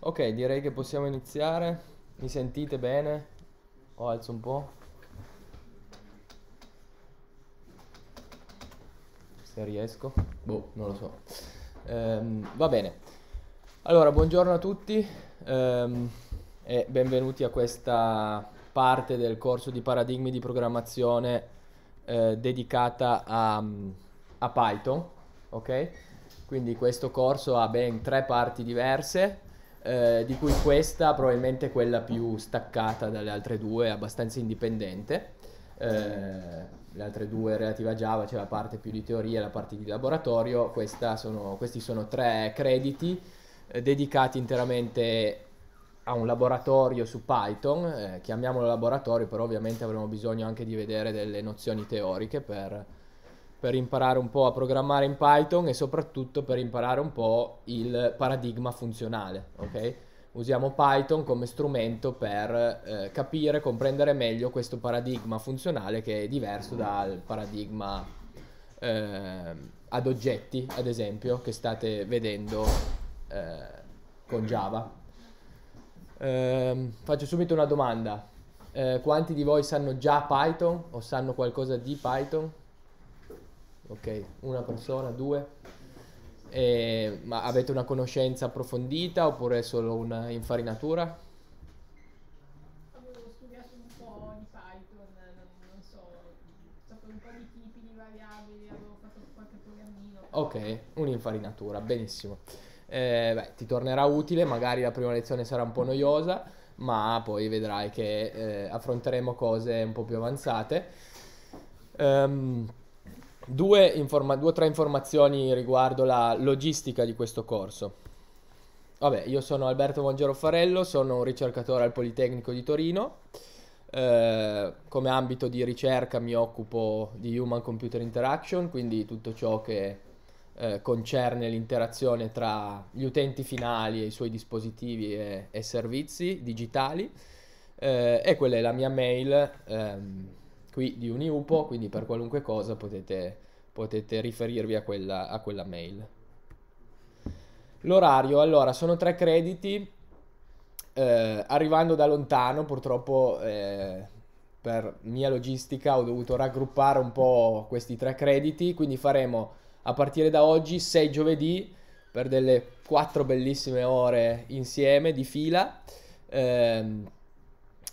Ok, direi che possiamo iniziare. Mi sentite bene? O oh, alzo un po'. Se riesco. Boh, non lo so. Ehm, va bene. Allora, buongiorno a tutti ehm, e benvenuti a questa parte del corso di paradigmi di programmazione eh, dedicata a, a Python. Ok? Quindi questo corso ha ben tre parti diverse eh, di cui questa probabilmente è quella più staccata dalle altre due, abbastanza indipendente. Eh, le altre due relative a Java c'è cioè la parte più di teoria e la parte di laboratorio, sono, questi sono tre crediti eh, dedicati interamente a un laboratorio su Python, eh, chiamiamolo laboratorio, però ovviamente avremo bisogno anche di vedere delle nozioni teoriche per per imparare un po' a programmare in Python e soprattutto per imparare un po' il paradigma funzionale, ok? Usiamo Python come strumento per eh, capire, comprendere meglio questo paradigma funzionale che è diverso dal paradigma eh, ad oggetti, ad esempio, che state vedendo eh, con Java. Ehm, faccio subito una domanda. Eh, quanti di voi sanno già Python o sanno qualcosa di Python? ok? Una persona, due? E, ma avete una conoscenza approfondita oppure solo un'infarinatura? Avevo studiato un po' di Python, non, so, so, sapevo un po' di tipi di variabili, avevo fatto qualche programmino. Ok, un'infarinatura, benissimo. Eh, beh, ti tornerà utile, magari la prima lezione sarà un po' noiosa, ma poi vedrai che eh, affronteremo cose un po' più avanzate. Um, Due, informa- due o tre informazioni riguardo la logistica di questo corso. Vabbè, io sono Alberto Mongero Farello, sono un ricercatore al Politecnico di Torino. Eh, come ambito di ricerca mi occupo di Human Computer Interaction, quindi tutto ciò che eh, concerne l'interazione tra gli utenti finali e i suoi dispositivi e, e servizi digitali. Eh, e quella è la mia mail. Ehm, qui di Uniupo, quindi per qualunque cosa potete, potete riferirvi a quella, a quella mail. L'orario, allora, sono tre crediti, eh, arrivando da lontano, purtroppo eh, per mia logistica ho dovuto raggruppare un po' questi tre crediti, quindi faremo a partire da oggi 6 giovedì per delle quattro bellissime ore insieme di fila. Eh,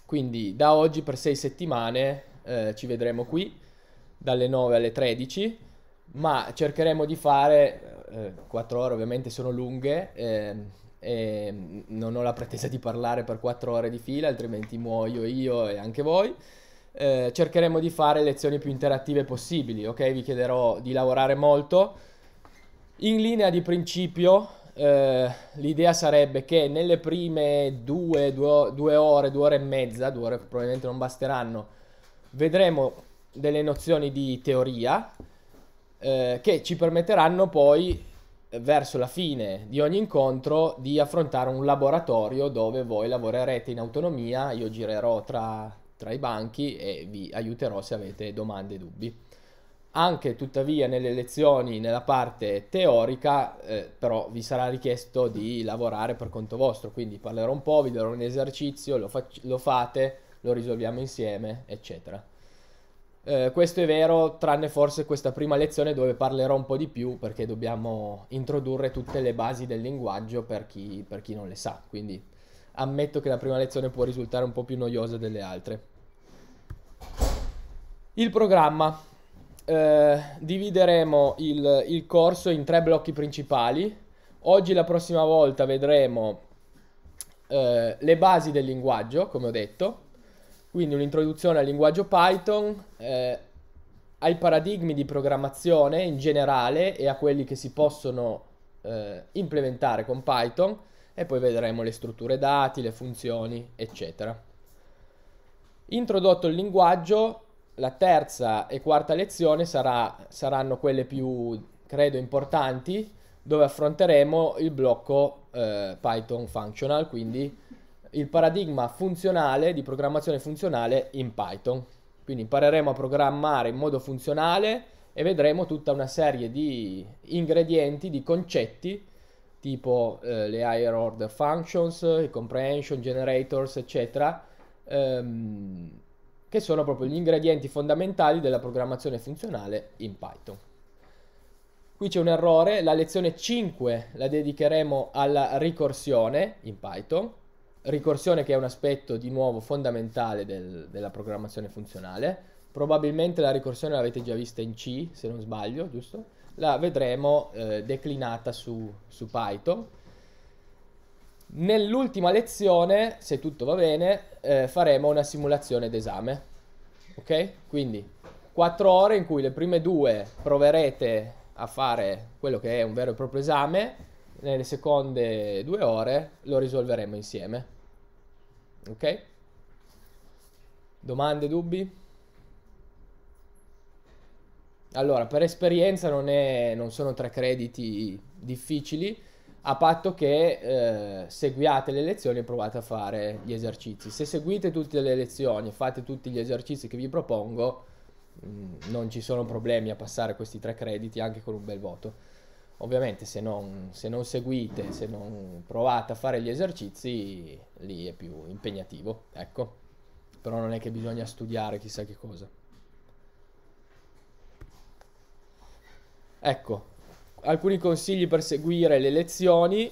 quindi da oggi per sei settimane eh, ci vedremo qui dalle 9 alle 13, ma cercheremo di fare, eh, 4 ore ovviamente sono lunghe, eh, e non ho la pretesa di parlare per 4 ore di fila, altrimenti muoio io e anche voi. Eh, cercheremo di fare lezioni più interattive possibili, ok? Vi chiederò di lavorare molto. In linea di principio, eh, l'idea sarebbe che nelle prime due, due, due ore, due ore e mezza, due ore probabilmente non basteranno, vedremo delle nozioni di teoria eh, che ci permetteranno poi eh, verso la fine di ogni incontro di affrontare un laboratorio dove voi lavorerete in autonomia, io girerò tra, tra i banchi e vi aiuterò se avete domande e dubbi. Anche tuttavia nelle lezioni, nella parte teorica, eh, però vi sarà richiesto di lavorare per conto vostro, quindi parlerò un po', vi darò un esercizio, lo, lo fate, lo risolviamo insieme, eccetera. Eh, questo è vero, tranne forse questa prima lezione dove parlerò un po' di più perché dobbiamo introdurre tutte le basi del linguaggio per chi, per chi non le sa. Quindi ammetto che la prima lezione può risultare un po' più noiosa delle altre. Il programma. Eh, divideremo il, il corso in tre blocchi principali. Oggi la prossima volta vedremo eh, le basi del linguaggio, come ho detto, quindi un'introduzione al linguaggio Python, eh, ai paradigmi di programmazione in generale e a quelli che si possono eh, implementare con Python e poi vedremo le strutture dati, le funzioni, eccetera. Introdotto il linguaggio, la terza e quarta lezione sarà, saranno quelle più, credo, importanti, dove affronteremo il blocco eh, Python functional, quindi il paradigma funzionale di programmazione funzionale in Python. Quindi impareremo a programmare in modo funzionale e vedremo tutta una serie di ingredienti, di concetti tipo eh, le higher order functions, i comprehension generators, eccetera, ehm, che sono proprio gli ingredienti fondamentali della programmazione funzionale in Python. Qui c'è un errore, la lezione 5 la dedicheremo alla ricorsione in Python ricorsione che è un aspetto di nuovo fondamentale del, della programmazione funzionale. Probabilmente la ricorsione l'avete già vista in C, se non sbaglio, giusto? La vedremo eh, declinata su, su Python. Nell'ultima lezione, se tutto va bene, eh, faremo una simulazione d'esame. Ok? Quindi 4 ore in cui le prime due proverete a fare quello che è un vero e proprio esame, nelle seconde due ore lo risolveremo insieme. Ok? Domande, dubbi? Allora, per esperienza non, è, non sono tre crediti difficili, a patto che eh, seguiate le lezioni e provate a fare gli esercizi. Se seguite tutte le lezioni e fate tutti gli esercizi che vi propongo, mh, mm, non ci sono problemi a passare questi tre crediti anche con un bel voto. Ovviamente se non, se non seguite, se non provate a fare gli esercizi, lì è più impegnativo, ecco. Però non è che bisogna studiare chissà che cosa. Ecco, alcuni consigli per seguire le lezioni.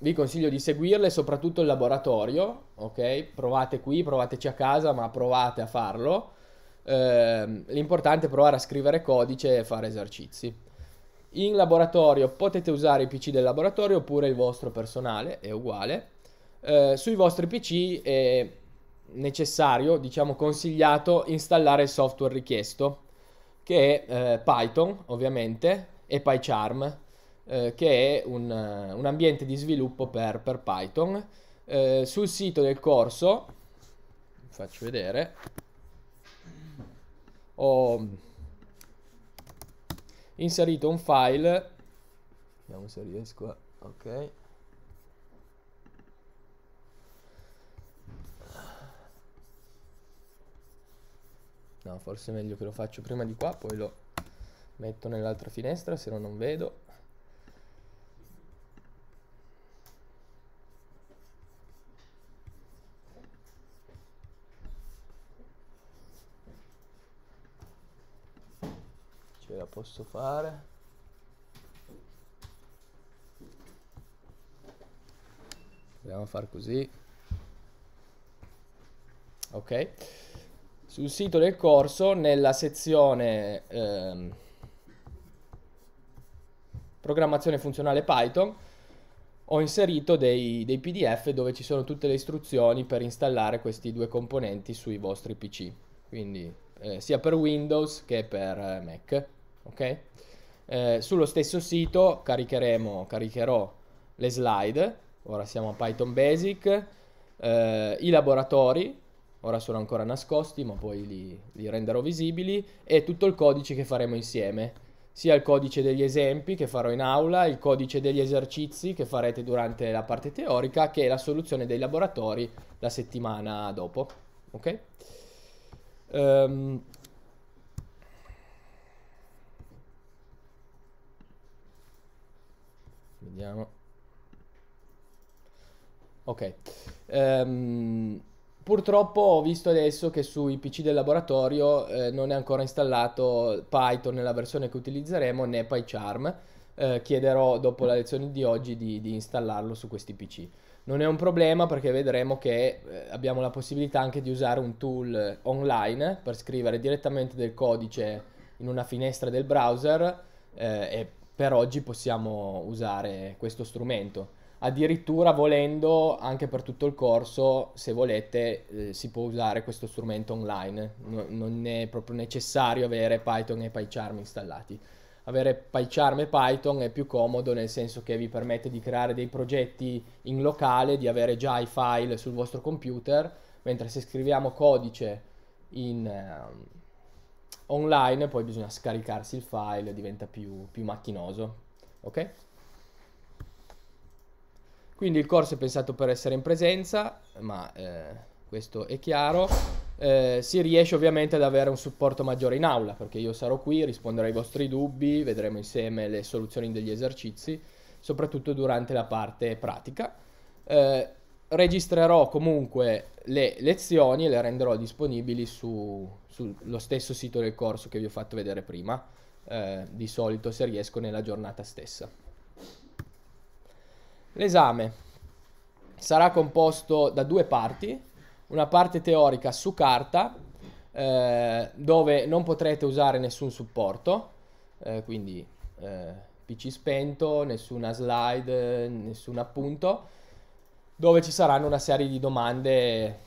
Vi consiglio di seguirle, soprattutto il laboratorio, ok? Provate qui, provateci a casa, ma provate a farlo. Eh, l'importante è provare a scrivere codice e fare esercizi. In laboratorio potete usare i PC del laboratorio oppure il vostro personale, è uguale. Eh, sui vostri PC è necessario, diciamo consigliato, installare il software richiesto, che è eh, Python ovviamente e PyCharm, eh, che è un, un, ambiente di sviluppo per, per Python. Eh, sul sito del corso, faccio vedere, ho inserito un file vediamo se riesco a ok no forse è meglio che lo faccio prima di qua poi lo metto nell'altra finestra se no non vedo posso fare dobbiamo far così ok sul sito del corso nella sezione ehm, programmazione funzionale Python ho inserito dei, dei, PDF dove ci sono tutte le istruzioni per installare questi due componenti sui vostri PC, quindi eh, sia per Windows che per eh, Mac ok? Eh, sullo stesso sito caricheremo, caricherò le slide, ora siamo a Python Basic, eh, i laboratori, ora sono ancora nascosti ma poi li, li renderò visibili, e tutto il codice che faremo insieme, sia il codice degli esempi che farò in aula, il codice degli esercizi che farete durante la parte teorica, che è la soluzione dei laboratori la settimana dopo, ok? Um, Vediamo. Ok. Um, purtroppo ho visto adesso che sui PC del laboratorio eh, non è ancora installato Python nella versione che utilizzeremo né PyCharm. Eh, chiederò dopo la lezione di oggi di, di, installarlo su questi PC. Non è un problema perché vedremo che eh, abbiamo la possibilità anche di usare un tool online per scrivere direttamente del codice in una finestra del browser eh, e per oggi possiamo usare questo strumento. Addirittura volendo anche per tutto il corso, se volete, eh, si può usare questo strumento online. No, non è proprio necessario avere Python e PyCharm installati. Avere PyCharm e Python è più comodo nel senso che vi permette di creare dei progetti in locale, di avere già i file sul vostro computer, mentre se scriviamo codice in... Eh, online, poi bisogna scaricarsi il file, diventa più, più macchinoso, ok? Quindi il corso è pensato per essere in presenza, ma eh, questo è chiaro. Eh, si riesce ovviamente ad avere un supporto maggiore in aula, perché io sarò qui, risponderò ai vostri dubbi, vedremo insieme le soluzioni degli esercizi, soprattutto durante la parte pratica. Eh, registrerò comunque le lezioni e le renderò disponibili su, sullo stesso sito del corso che vi ho fatto vedere prima, eh, di solito se riesco nella giornata stessa. L'esame sarà composto da due parti, una parte teorica su carta, eh, dove non potrete usare nessun supporto, eh, quindi eh, PC spento, nessuna slide, nessun appunto, dove ci saranno una serie di domande,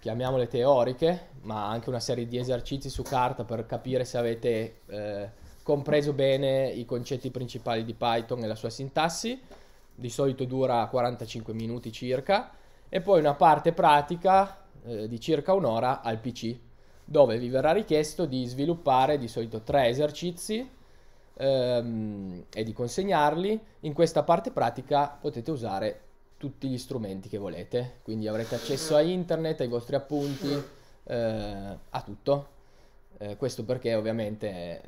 chiamiamole teoriche, ma anche una serie di esercizi su carta per capire se avete eh, compreso bene i concetti principali di Python e la sua sintassi. Di solito dura 45 minuti circa. E poi una parte pratica eh, di circa un'ora al PC, dove vi verrà richiesto di sviluppare di solito tre esercizi ehm, e di consegnarli. In questa parte pratica potete usare tutti gli strumenti che volete, quindi avrete accesso mm. a internet, ai vostri appunti, mm. eh, a tutto. Eh, questo perché ovviamente eh,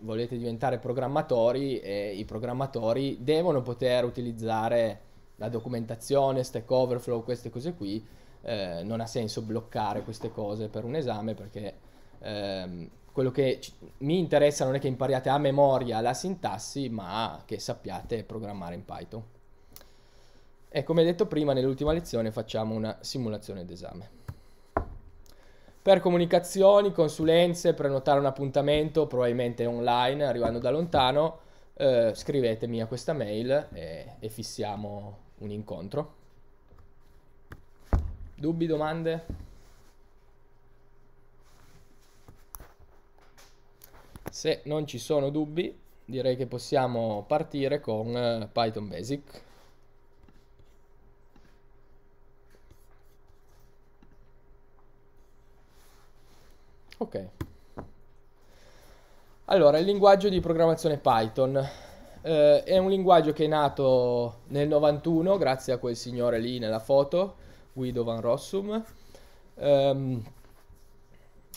volete diventare programmatori e i programmatori devono poter utilizzare la documentazione, Stack Overflow, queste cose qui. Eh, non ha senso bloccare queste cose per un esame perché ehm, quello che c- mi interessa non è che impariate a memoria la sintassi, ma che sappiate programmare in Python. E come detto prima, nell'ultima lezione facciamo una simulazione d'esame. Per comunicazioni, consulenze, prenotare un appuntamento, probabilmente online, arrivando da lontano, eh, scrivetemi a questa mail e, e fissiamo un incontro. Dubbi, domande? Se non ci sono dubbi, direi che possiamo partire con eh, Python Basic. Ok. Allora, il linguaggio di programmazione Python. Eh, è un linguaggio che è nato nel 91 grazie a quel signore lì nella foto, Guido Van Rossum. Um,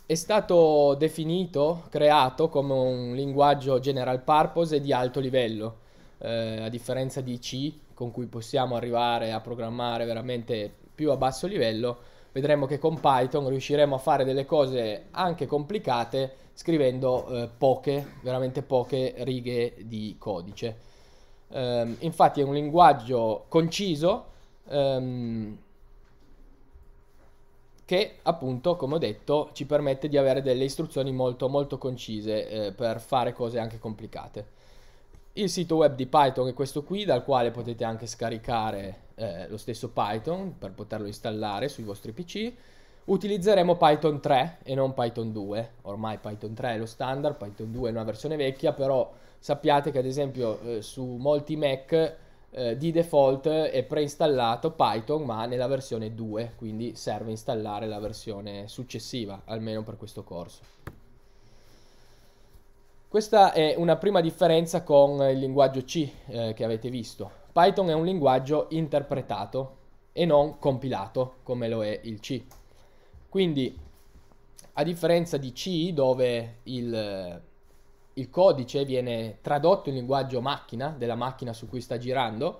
è stato definito, creato come un linguaggio general purpose e di alto livello, eh, a differenza di C con cui possiamo arrivare a programmare veramente più a basso livello, vedremo che con Python riusciremo a fare delle cose anche complicate scrivendo eh, poche, veramente poche righe di codice. Um, infatti è un linguaggio conciso um, che appunto, come ho detto, ci permette di avere delle istruzioni molto molto concise eh, per fare cose anche complicate il sito web di Python è questo qui, dal quale potete anche scaricare eh, lo stesso Python per poterlo installare sui vostri PC. Utilizzeremo Python 3 e non Python 2, ormai Python 3 è lo standard, Python 2 è una versione vecchia, però sappiate che ad esempio eh, su molti Mac eh, di default è preinstallato Python ma nella versione 2, quindi serve installare la versione successiva, almeno per questo corso. Questa è una prima differenza con il linguaggio C eh, che avete visto. Python è un linguaggio interpretato e non compilato come lo è il C. Quindi a differenza di C dove il, il codice viene tradotto in linguaggio macchina, della macchina su cui sta girando,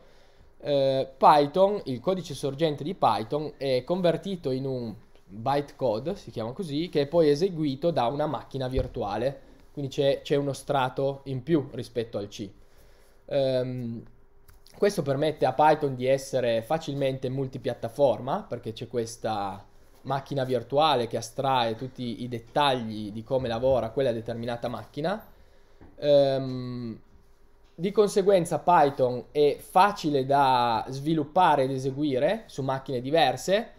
eh, Python, il codice sorgente di Python è convertito in un bytecode, si chiama così, che è poi eseguito da una macchina virtuale quindi c'è, c'è uno strato in più rispetto al C. Um, questo permette a Python di essere facilmente multipiattaforma perché c'è questa macchina virtuale che astrae tutti i dettagli di come lavora quella determinata macchina. Um, di conseguenza Python è facile da sviluppare ed eseguire su macchine diverse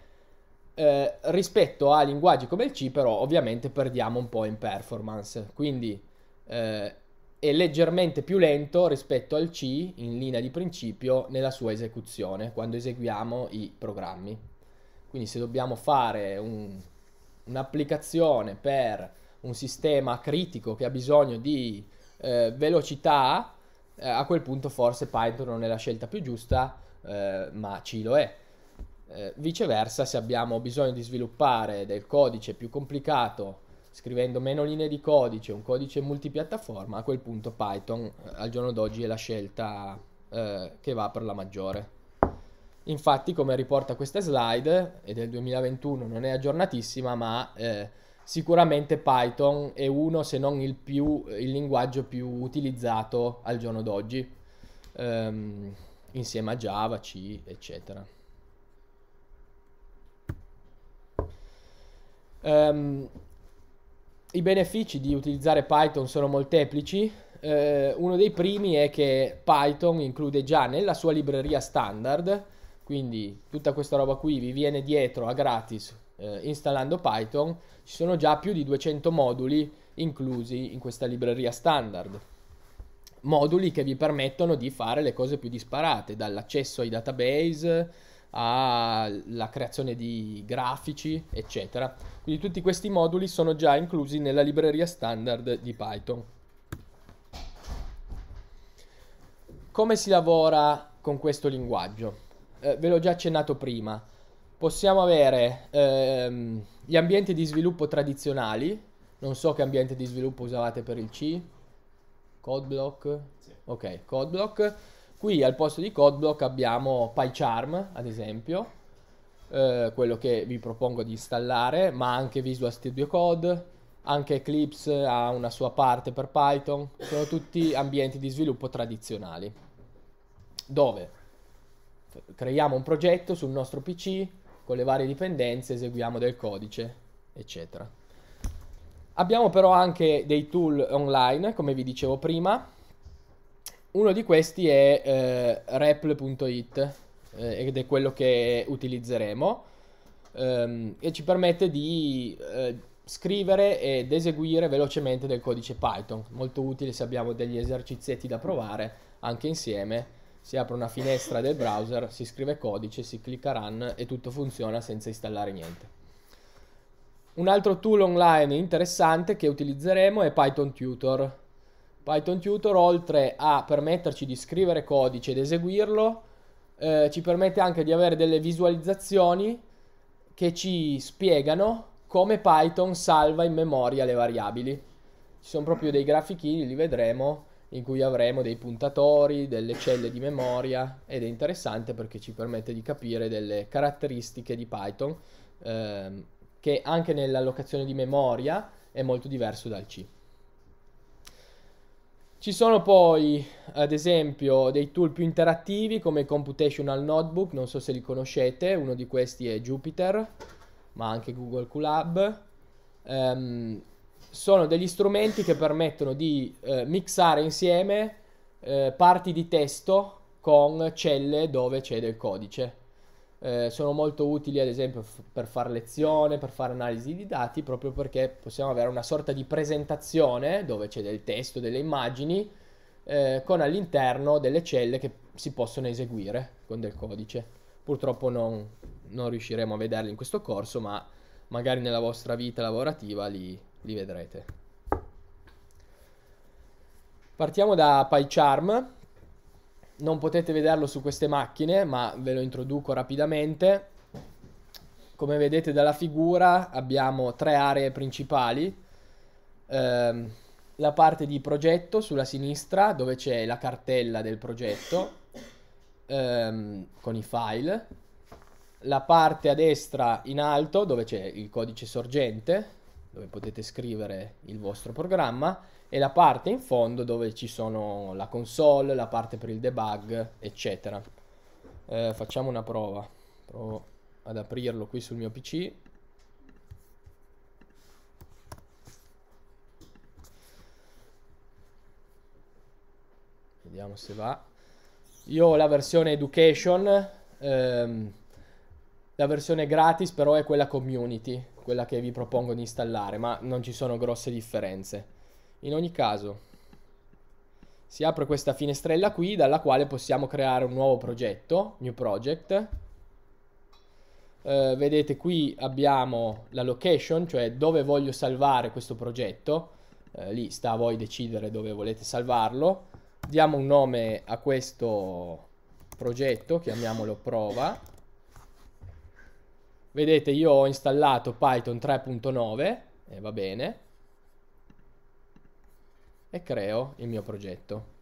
eh, rispetto a linguaggi come il C però ovviamente perdiamo un po' in performance, quindi eh, è leggermente più lento rispetto al C in linea di principio nella sua esecuzione quando eseguiamo i programmi. Quindi se dobbiamo fare un, un'applicazione per un sistema critico che ha bisogno di eh, velocità, eh, a quel punto forse Python non è la scelta più giusta, eh, ma C lo è. Eh, viceversa, se abbiamo bisogno di sviluppare del codice più complicato scrivendo meno linee di codice, un codice multipiattaforma, a quel punto Python eh, al giorno d'oggi è la scelta eh, che va per la maggiore. Infatti, come riporta questa slide, è del 2021 non è aggiornatissima, ma eh, sicuramente Python è uno, se non il, più, il linguaggio più utilizzato al giorno d'oggi, ehm, insieme a Java, C, eccetera. Um, I benefici di utilizzare Python sono molteplici. Uh, uno dei primi è che Python include già nella sua libreria standard, quindi tutta questa roba qui vi viene dietro a gratis uh, installando Python, ci sono già più di 200 moduli inclusi in questa libreria standard moduli che vi permettono di fare le cose più disparate, dall'accesso ai database alla creazione di grafici, eccetera. Quindi tutti questi moduli sono già inclusi nella libreria standard di Python. Come si lavora con questo linguaggio? Eh, ve l'ho già accennato prima. Possiamo avere ehm, gli ambienti di sviluppo tradizionali, non so che ambiente di sviluppo usavate per il C, CodeBlock, sì. ok, CodeBlock Qui al posto di Codeblock abbiamo PyCharm, ad esempio, eh, quello che vi propongo di installare, ma anche Visual Studio Code, anche Eclipse ha una sua parte per Python, sono tutti ambienti di sviluppo tradizionali, dove creiamo un progetto sul nostro PC, con le varie dipendenze eseguiamo del codice, eccetera. Abbiamo però anche dei tool online, come vi dicevo prima, uno di questi è eh, REPL.it eh, ed è quello che utilizzeremo ehm, e ci permette di eh, scrivere ed eseguire velocemente del codice Python. Molto utile se abbiamo degli esercizietti da provare anche insieme. Si apre una finestra del browser, si scrive codice, si clicca run e tutto funziona senza installare niente. Un altro tool online interessante che utilizzeremo è Python Tutor Python Tutor, oltre a permetterci di scrivere codice ed eseguirlo, eh, ci permette anche di avere delle visualizzazioni che ci spiegano come Python salva in memoria le variabili. Ci sono proprio dei grafichini, li vedremo, in cui avremo dei puntatori, delle celle di memoria ed è interessante perché ci permette di capire delle caratteristiche di Python eh, che anche nell'allocazione di memoria è molto diverso dal C. Ci sono poi, ad esempio, dei tool più interattivi come Computational Notebook, non so se li conoscete, uno di questi è Jupyter, ma anche Google QLab. Um, ehm, sono degli strumenti che permettono di eh, mixare insieme eh, parti di testo con celle dove c'è del codice eh, sono molto utili ad esempio f- per fare lezione, per fare analisi di dati, proprio perché possiamo avere una sorta di presentazione dove c'è del testo, delle immagini, eh, con all'interno delle celle che si possono eseguire con del codice. Purtroppo non, non riusciremo a vederli in questo corso, ma magari nella vostra vita lavorativa li, li vedrete. Partiamo da PyCharm non potete vederlo su queste macchine, ma ve lo introduco rapidamente. Come vedete dalla figura abbiamo tre aree principali. Eh, la parte di progetto sulla sinistra dove c'è la cartella del progetto ehm, con i file. La parte a destra in alto dove c'è il codice sorgente dove potete scrivere il vostro programma e la parte in fondo dove ci sono la console, la parte per il debug, eccetera. Eh, facciamo una prova. Provo ad aprirlo qui sul mio PC. Vediamo se va. Io ho la versione Education. Ehm, la versione gratis però è quella community, quella che vi propongo di installare, ma non ci sono grosse differenze. In ogni caso, si apre questa finestrella qui dalla quale possiamo creare un nuovo progetto, new project. Eh, vedete qui abbiamo la location, cioè dove voglio salvare questo progetto. Eh, lì sta a voi decidere dove volete salvarlo. Diamo un nome a questo progetto, chiamiamolo prova. Vedete io ho installato Python 3.9 e eh, va bene e creo il mio progetto.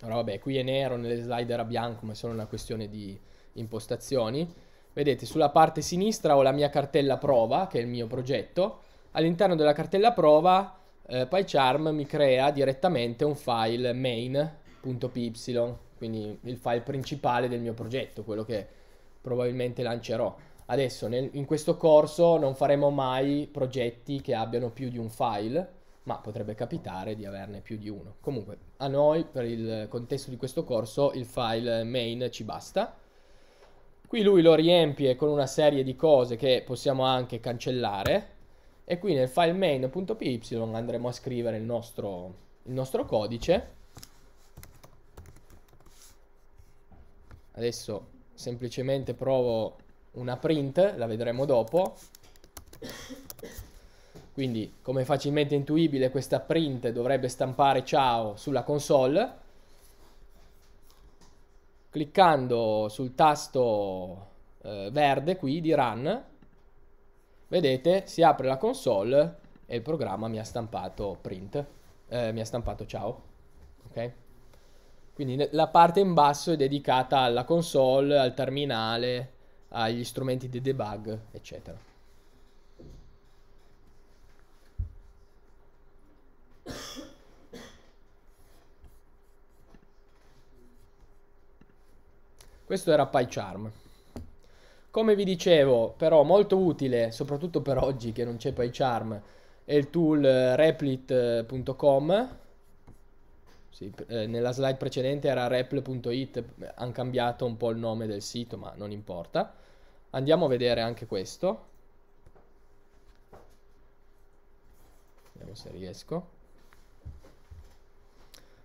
Allora vabbè, qui è nero, nelle slide era bianco, ma è solo una questione di impostazioni. Vedete, sulla parte sinistra ho la mia cartella prova, che è il mio progetto. All'interno della cartella prova eh, PyCharm mi crea direttamente un file main.py, quindi il file principale del mio progetto, quello che probabilmente lancerò. Adesso nel, in questo corso non faremo mai progetti che abbiano più di un file, ma potrebbe capitare di averne più di uno. Comunque, a noi, per il contesto di questo corso, il file main ci basta. Qui lui lo riempie con una serie di cose che possiamo anche cancellare e qui nel file main.py andremo a scrivere il nostro, il nostro codice. Adesso semplicemente provo una print, la vedremo dopo. Quindi, come facilmente intuibile, questa print dovrebbe stampare ciao sulla console. Cliccando sul tasto eh, verde qui di run, vedete, si apre la console e il programma mi ha stampato print, eh, mi ha stampato ciao. Ok? Quindi la parte in basso è dedicata alla console, al terminale, agli strumenti di debug, eccetera. Questo era PyCharm. Come vi dicevo, però molto utile, soprattutto per oggi che non c'è PyCharm, è il tool eh, replit.com. Sì, eh, nella slide precedente era repl.it, hanno cambiato un po' il nome del sito, ma non importa. Andiamo a vedere anche questo. Vediamo se riesco.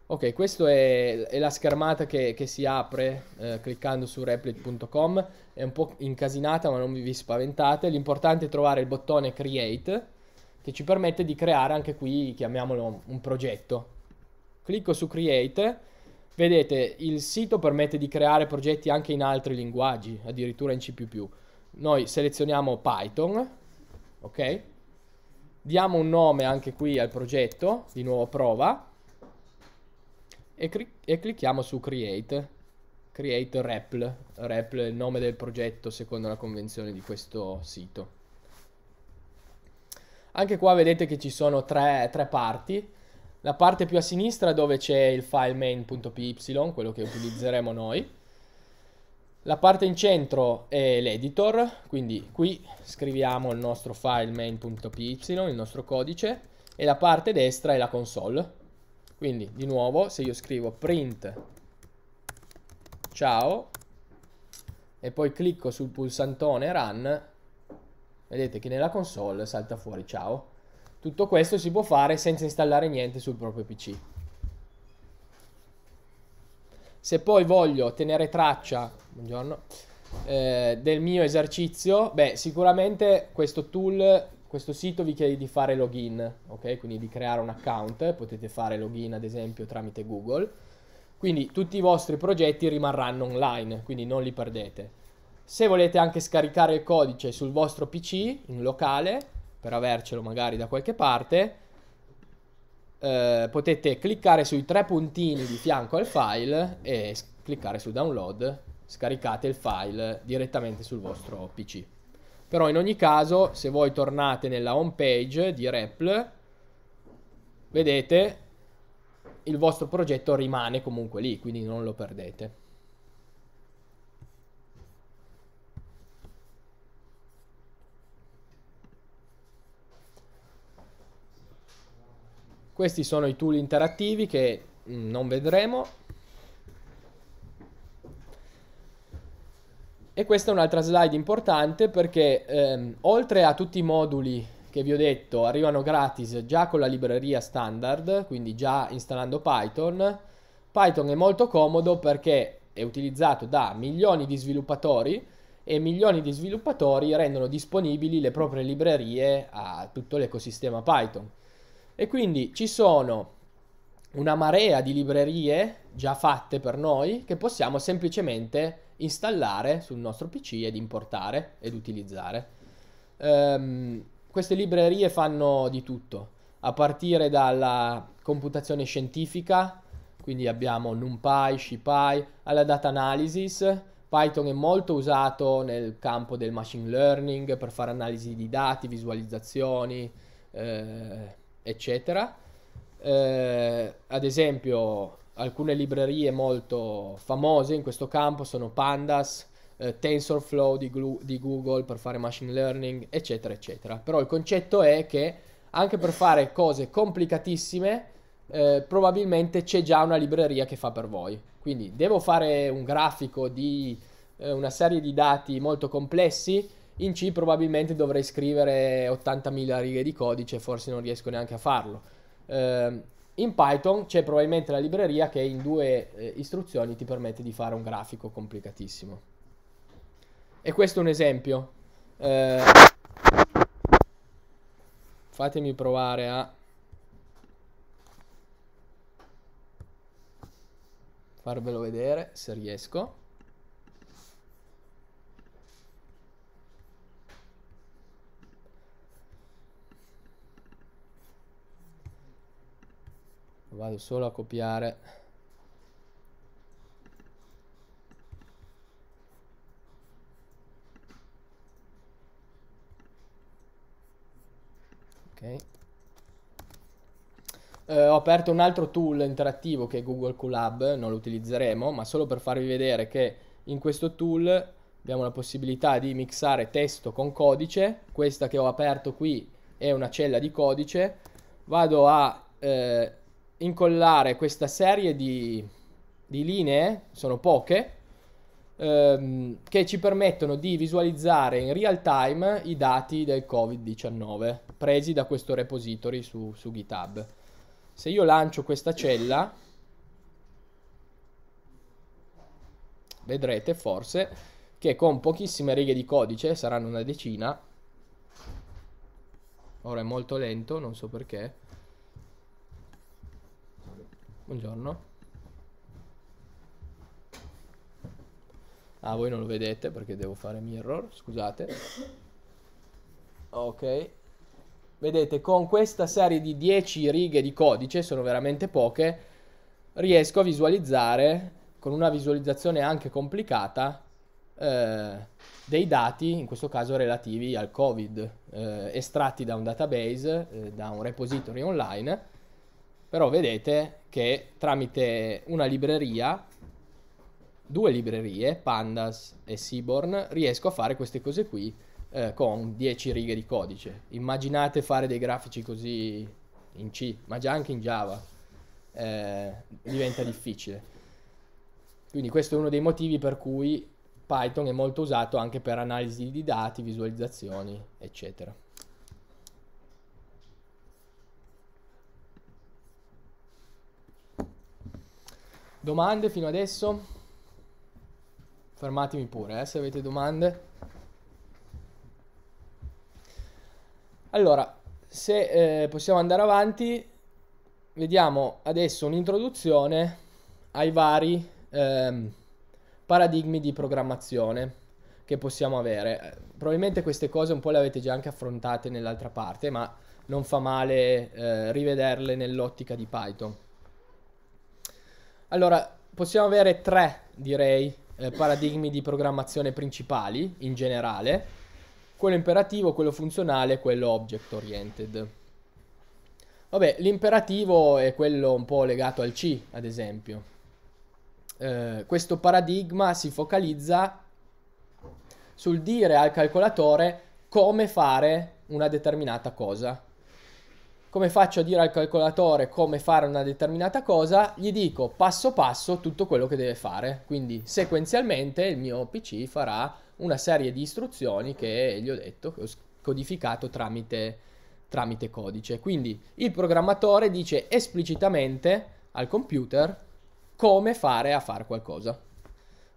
Ok, questa è, è, la schermata che, che si apre eh, cliccando su replit.com, è un po' incasinata ma non vi spaventate, l'importante è trovare il bottone create che ci permette di creare anche qui, chiamiamolo un progetto. Clicco su create, vedete il sito permette di creare progetti anche in altri linguaggi, addirittura in C++. Noi selezioniamo Python, ok? Diamo un nome anche qui al progetto, di nuovo prova e, clic- e clicchiamo su Create. Create REPL. REPL è il nome del progetto secondo la convenzione di questo sito. Anche qua vedete che ci sono tre, tre parti. La parte più a sinistra dove c'è il file main.py, quello che utilizzeremo noi. La parte in centro è l'editor, quindi qui scriviamo il nostro file main.py, il nostro codice, e la parte destra è la console. Quindi, di nuovo, se io scrivo print ciao e poi clicco sul pulsantone run, vedete che nella console salta fuori ciao. Tutto questo si può fare senza installare niente sul proprio PC. Se poi voglio tenere traccia, buongiorno, eh, del mio esercizio, beh, sicuramente questo tool questo sito vi chiede di fare login, ok? Quindi di creare un account, potete fare login ad esempio tramite Google. Quindi tutti i vostri progetti rimarranno online, quindi non li perdete. Se volete anche scaricare il codice sul vostro PC in locale, per avercelo magari da qualche parte, eh, potete cliccare sui tre puntini di fianco al file e cliccare su download, scaricate il file direttamente sul vostro PC. Però in ogni caso, se voi tornate nella home page di REPL, vedete il vostro progetto rimane comunque lì, quindi non lo perdete. Questi sono i tool interattivi che mm, non vedremo. E questa è un'altra slide importante perché ehm, oltre a tutti i moduli che vi ho detto arrivano gratis già con la libreria standard, quindi già installando Python, Python è molto comodo perché è utilizzato da milioni di sviluppatori e milioni di sviluppatori rendono disponibili le proprie librerie a tutto l'ecosistema Python. E quindi ci sono una marea di librerie già fatte per noi che possiamo semplicemente installare sul nostro PC ed importare ed utilizzare. Um, queste librerie fanno di tutto, a partire dalla computazione scientifica, quindi abbiamo NumPy, SciPy, alla data analysis. Python è molto usato nel campo del machine learning per fare analisi di dati, visualizzazioni, eh, eccetera. Eh, ad esempio, alcune librerie molto famose in questo campo sono Pandas, eh, TensorFlow di, Glu- di, Google per fare machine learning, eccetera, eccetera. Però il concetto è che anche per fare cose complicatissime, eh, probabilmente c'è già una libreria che fa per voi. Quindi devo fare un grafico di eh, una serie di dati molto complessi. In C probabilmente dovrei scrivere 80.000 righe di codice, forse non riesco neanche a farlo. Eh, in Python c'è probabilmente la libreria che in due eh, istruzioni ti permette di fare un grafico complicatissimo. E questo è un esempio. Eh, fatemi provare a farvelo vedere se riesco. vado solo a copiare ok eh, ho aperto un altro tool interattivo che è Google Colab, non lo utilizzeremo, ma solo per farvi vedere che in questo tool abbiamo la possibilità di mixare testo con codice, questa che ho aperto qui è una cella di codice, vado a eh, incollare questa serie di, di linee, sono poche, ehm, che ci permettono di visualizzare in real time i dati del Covid-19 presi da questo repository su, su GitHub. Se io lancio questa cella, vedrete forse che con pochissime righe di codice, saranno una decina, ora è molto lento, non so perché, Buongiorno. Ah, voi non lo vedete perché devo fare mirror, scusate. Ok. Vedete, con questa serie di 10 righe di codice, sono veramente poche, riesco a visualizzare, con una visualizzazione anche complicata, eh, dei dati, in questo caso relativi al Covid, eh, estratti da un database, eh, da un repository online però vedete che tramite una libreria, due librerie, Pandas e Seaborn, riesco a fare queste cose qui eh, con 10 righe di codice. Immaginate fare dei grafici così in C, ma già anche in Java. Eh, diventa difficile. Quindi questo è uno dei motivi per cui Python è molto usato anche per analisi di dati, visualizzazioni, eccetera. Domande fino adesso? Fermatemi pure eh, se avete domande. Allora, se eh, possiamo andare avanti, vediamo adesso un'introduzione ai vari eh, paradigmi di programmazione che possiamo avere. Eh, probabilmente queste cose un po' le avete già anche affrontate nell'altra parte, ma non fa male eh, rivederle nell'ottica di Python. Allora, possiamo avere tre, direi, eh, paradigmi di programmazione principali in generale. Quello imperativo, quello funzionale e quello object oriented. Vabbè, l'imperativo è quello un po' legato al C, ad esempio. Eh, questo paradigma si focalizza sul dire al calcolatore come fare una determinata cosa come faccio a dire al calcolatore come fare una determinata cosa, gli dico passo passo tutto quello che deve fare. Quindi sequenzialmente il mio PC farà una serie di istruzioni che gli ho detto, che ho codificato tramite, tramite codice. Quindi il programmatore dice esplicitamente al computer come fare a fare qualcosa.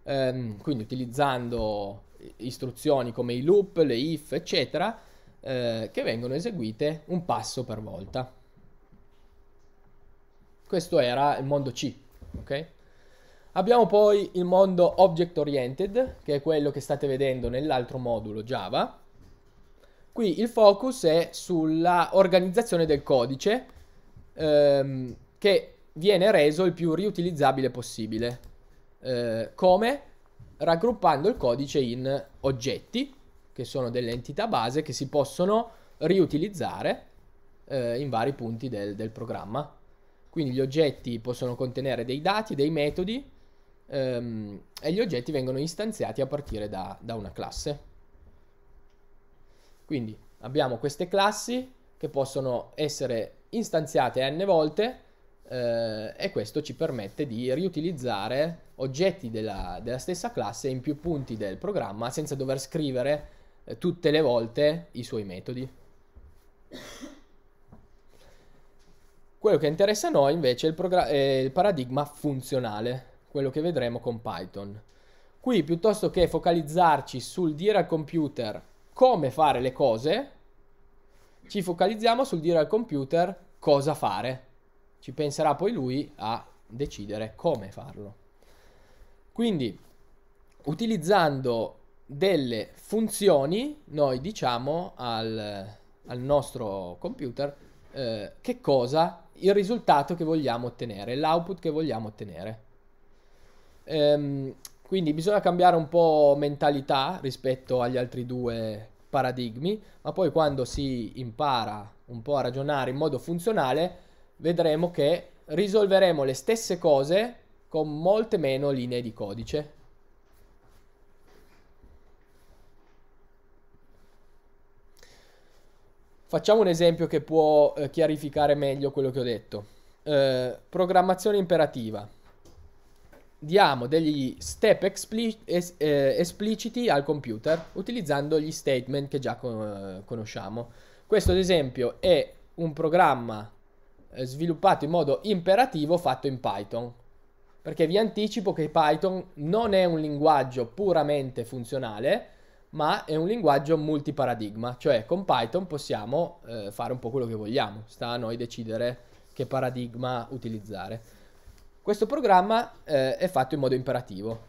Ehm, quindi utilizzando istruzioni come i loop, le if, eccetera, eh, che vengono eseguite un passo per volta. Questo era il mondo C, ok? Abbiamo poi il mondo object oriented, che è quello che state vedendo nell'altro modulo Java. Qui il focus è sulla organizzazione del codice ehm, che viene reso il più riutilizzabile possibile. Eh, come? Raggruppando il codice in oggetti che sono delle entità base che si possono riutilizzare eh, in vari punti del, del, programma. Quindi gli oggetti possono contenere dei dati, dei metodi ehm, e gli oggetti vengono istanziati a partire da, da una classe. Quindi abbiamo queste classi che possono essere istanziate n volte eh, e questo ci permette di riutilizzare oggetti della, della, stessa classe in più punti del programma senza dover scrivere eh, tutte le volte i suoi metodi. Quello che interessa a noi invece è il, progra- è il paradigma funzionale, quello che vedremo con Python. Qui piuttosto che focalizzarci sul dire al computer come fare le cose, ci focalizziamo sul dire al computer cosa fare. Ci penserà poi lui a decidere come farlo. Quindi, utilizzando delle funzioni, noi diciamo al, al nostro computer eh, che cosa, il risultato che vogliamo ottenere, l'output che vogliamo ottenere. Ehm, quindi bisogna cambiare un po' mentalità rispetto agli altri due paradigmi, ma poi quando si impara un po' a ragionare in modo funzionale, vedremo che risolveremo le stesse cose con molte meno linee di codice. Facciamo un esempio che può eh, chiarificare meglio quello che ho detto. Eh, programmazione imperativa. Diamo degli step espli- es- eh, espliciti al computer utilizzando gli statement che già con- eh, conosciamo. Questo ad esempio è un programma eh, sviluppato in modo imperativo fatto in Python. Perché vi anticipo che Python non è un linguaggio puramente funzionale, ma è un linguaggio multiparadigma, cioè con Python possiamo eh, fare un po' quello che vogliamo, sta a noi decidere che paradigma utilizzare. Questo programma eh, è fatto in modo imperativo.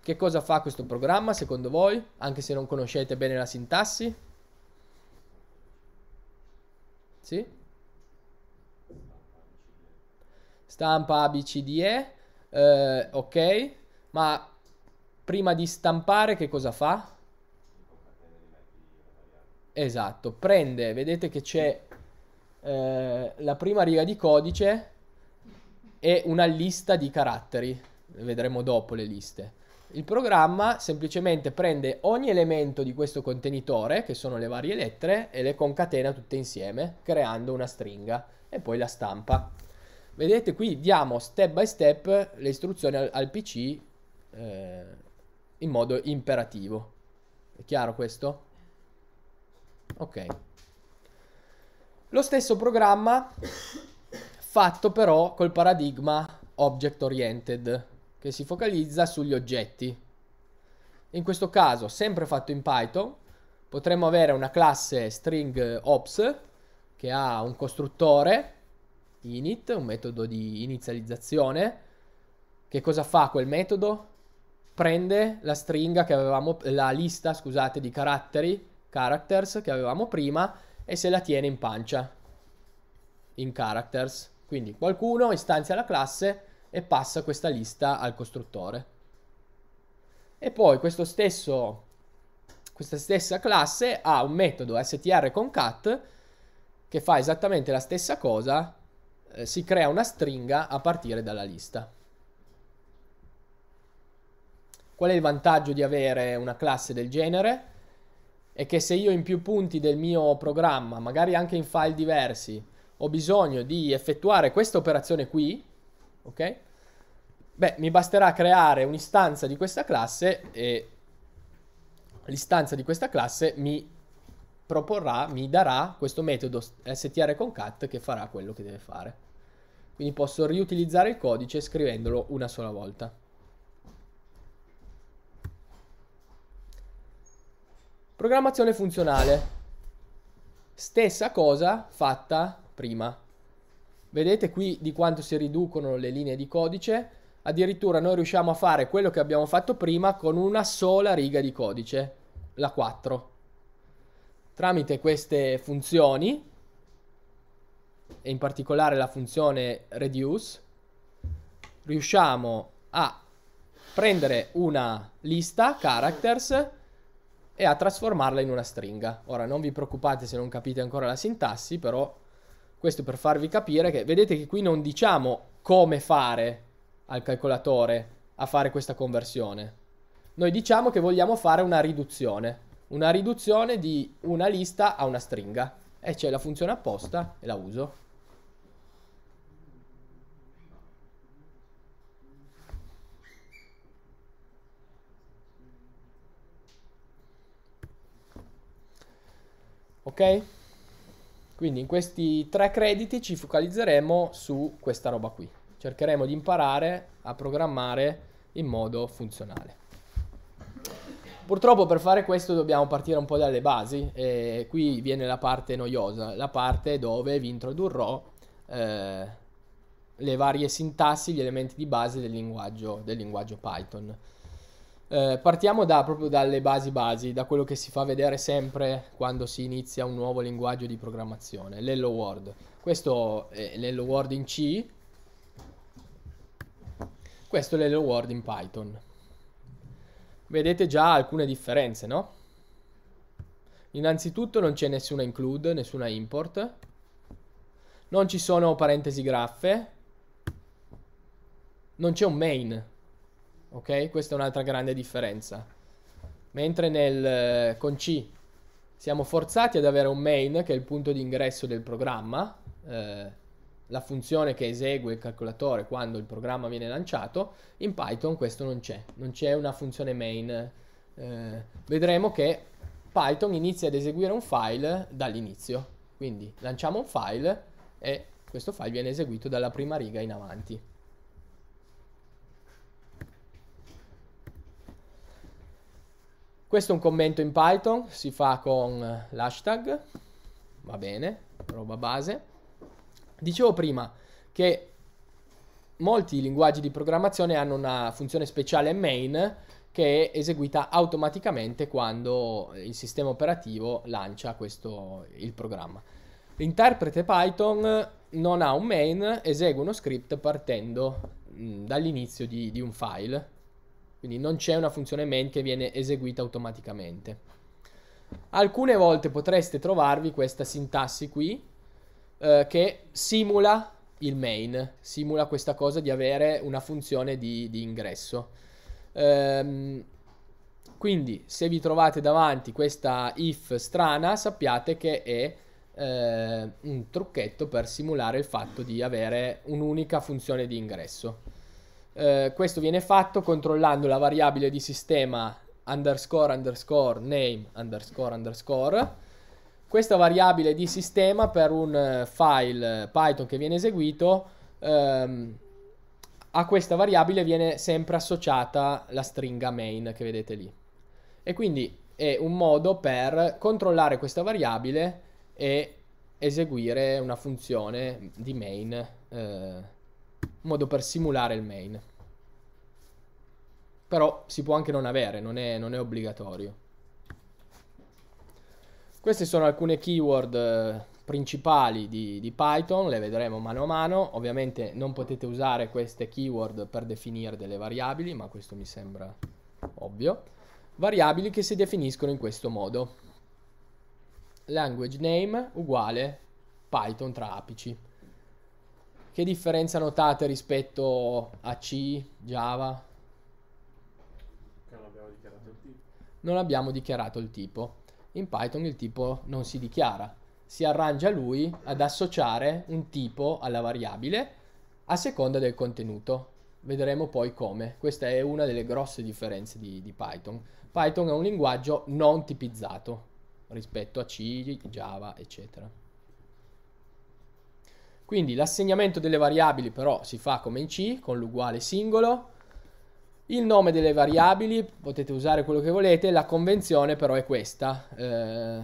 Che cosa fa questo programma secondo voi, anche se non conoscete bene la sintassi? Sì? Stampa ABCDE, eh, ok, ma prima di stampare che cosa fa? Esatto, prende, vedete che c'è eh, la prima riga di codice e una lista di caratteri, vedremo dopo le liste. Il programma semplicemente prende ogni elemento di questo contenitore, che sono le varie lettere, e le concatena tutte insieme, creando una stringa e poi la stampa. Vedete qui diamo step by step le istruzioni al, al PC eh, in modo imperativo. È chiaro questo? Ok. Lo stesso programma fatto però col paradigma object oriented che si focalizza sugli oggetti. In questo caso, sempre fatto in Python, potremmo avere una classe string ops che ha un costruttore init, un metodo di inizializzazione. Che cosa fa quel metodo? Prende la stringa che avevamo la lista, scusate, di caratteri characters che avevamo prima e se la tiene in pancia in characters. Quindi qualcuno istanzia la classe e passa questa lista al costruttore. E poi stesso, questa stessa classe ha un metodo str con cat che fa esattamente la stessa cosa, eh, si crea una stringa a partire dalla lista. Qual è il vantaggio di avere una classe del genere? è che se io in più punti del mio programma, magari anche in file diversi, ho bisogno di effettuare questa operazione qui, ok? Beh, mi basterà creare un'istanza di questa classe e l'istanza di questa classe mi proporrà, mi darà questo metodo strconcat che farà quello che deve fare. Quindi posso riutilizzare il codice scrivendolo una sola volta. Programmazione funzionale. Stessa cosa fatta prima. Vedete qui di quanto si riducono le linee di codice? Addirittura noi riusciamo a fare quello che abbiamo fatto prima con una sola riga di codice, la 4. Tramite queste funzioni, e in particolare la funzione reduce, riusciamo a prendere una lista characters e a trasformarla in una stringa. Ora non vi preoccupate se non capite ancora la sintassi, però questo per farvi capire che vedete che qui non diciamo come fare al calcolatore a fare questa conversione. Noi diciamo che vogliamo fare una riduzione, una riduzione di una lista a una stringa e c'è la funzione apposta e la uso. Ok? Quindi in questi tre crediti ci focalizzeremo su questa roba qui. Cercheremo di imparare a programmare in modo funzionale. Purtroppo per fare questo dobbiamo partire un po' dalle basi e qui viene la parte noiosa, la parte dove vi introdurrò eh, le varie sintassi, gli elementi di base del linguaggio, del linguaggio Python. Eh, partiamo da, proprio dalle basi basi, da quello che si fa vedere sempre quando si inizia un nuovo linguaggio di programmazione, l'Hello World. Questo è l'Hello World in C, questo è l'Hello World in Python. Vedete già alcune differenze, no? Innanzitutto non c'è nessuna include, nessuna import. Non ci sono parentesi graffe. Non c'è un main, ok? Questa è un'altra grande differenza. Mentre nel, eh, con C siamo forzati ad avere un main che è il punto di ingresso del programma, eh, la funzione che esegue il calcolatore quando il programma viene lanciato, in Python questo non c'è, non c'è una funzione main. Eh, vedremo che Python inizia ad eseguire un file dall'inizio, quindi lanciamo un file e questo file viene eseguito dalla prima riga in avanti. Questo è un commento in Python, si fa con l'hashtag, va bene, roba base. Dicevo prima che molti linguaggi di programmazione hanno una funzione speciale main che è eseguita automaticamente quando il sistema operativo lancia questo, il programma. L'interprete Python non ha un main, esegue uno script partendo dall'inizio di, di un file quindi non c'è una funzione main che viene eseguita automaticamente. Alcune volte potreste trovarvi questa sintassi qui eh, che simula il main, simula questa cosa di avere una funzione di, di ingresso. Ehm, quindi se vi trovate davanti questa if strana sappiate che è eh, un trucchetto per simulare il fatto di avere un'unica funzione di ingresso. Eh, questo viene fatto controllando la variabile di sistema underscore underscore name underscore underscore. Questa variabile di sistema per un eh, file Python che viene eseguito ehm, a questa variabile viene sempre associata la stringa main che vedete lì. E quindi è un modo per controllare questa variabile e eseguire una funzione di main eh, modo per simulare il main. Però si può anche non avere, non è, non è obbligatorio. Queste sono alcune keyword eh, principali di, di, Python, le vedremo mano a mano. Ovviamente non potete usare queste keyword per definire delle variabili, ma questo mi sembra ovvio. Variabili che si definiscono in questo modo. Language name uguale Python tra apici. Che differenza notate rispetto a C, Java? Non abbiamo dichiarato il tipo. Non abbiamo dichiarato il tipo. In Python il tipo non si dichiara. Si arrangia lui ad associare un tipo alla variabile a seconda del contenuto. Vedremo poi come. Questa è una delle grosse differenze di, di Python. Python è un linguaggio non tipizzato rispetto a C, Java, eccetera. Quindi l'assegnamento delle variabili però si fa come in C, con l'uguale singolo. Il nome delle variabili, potete usare quello che volete, la convenzione però è questa. Eh,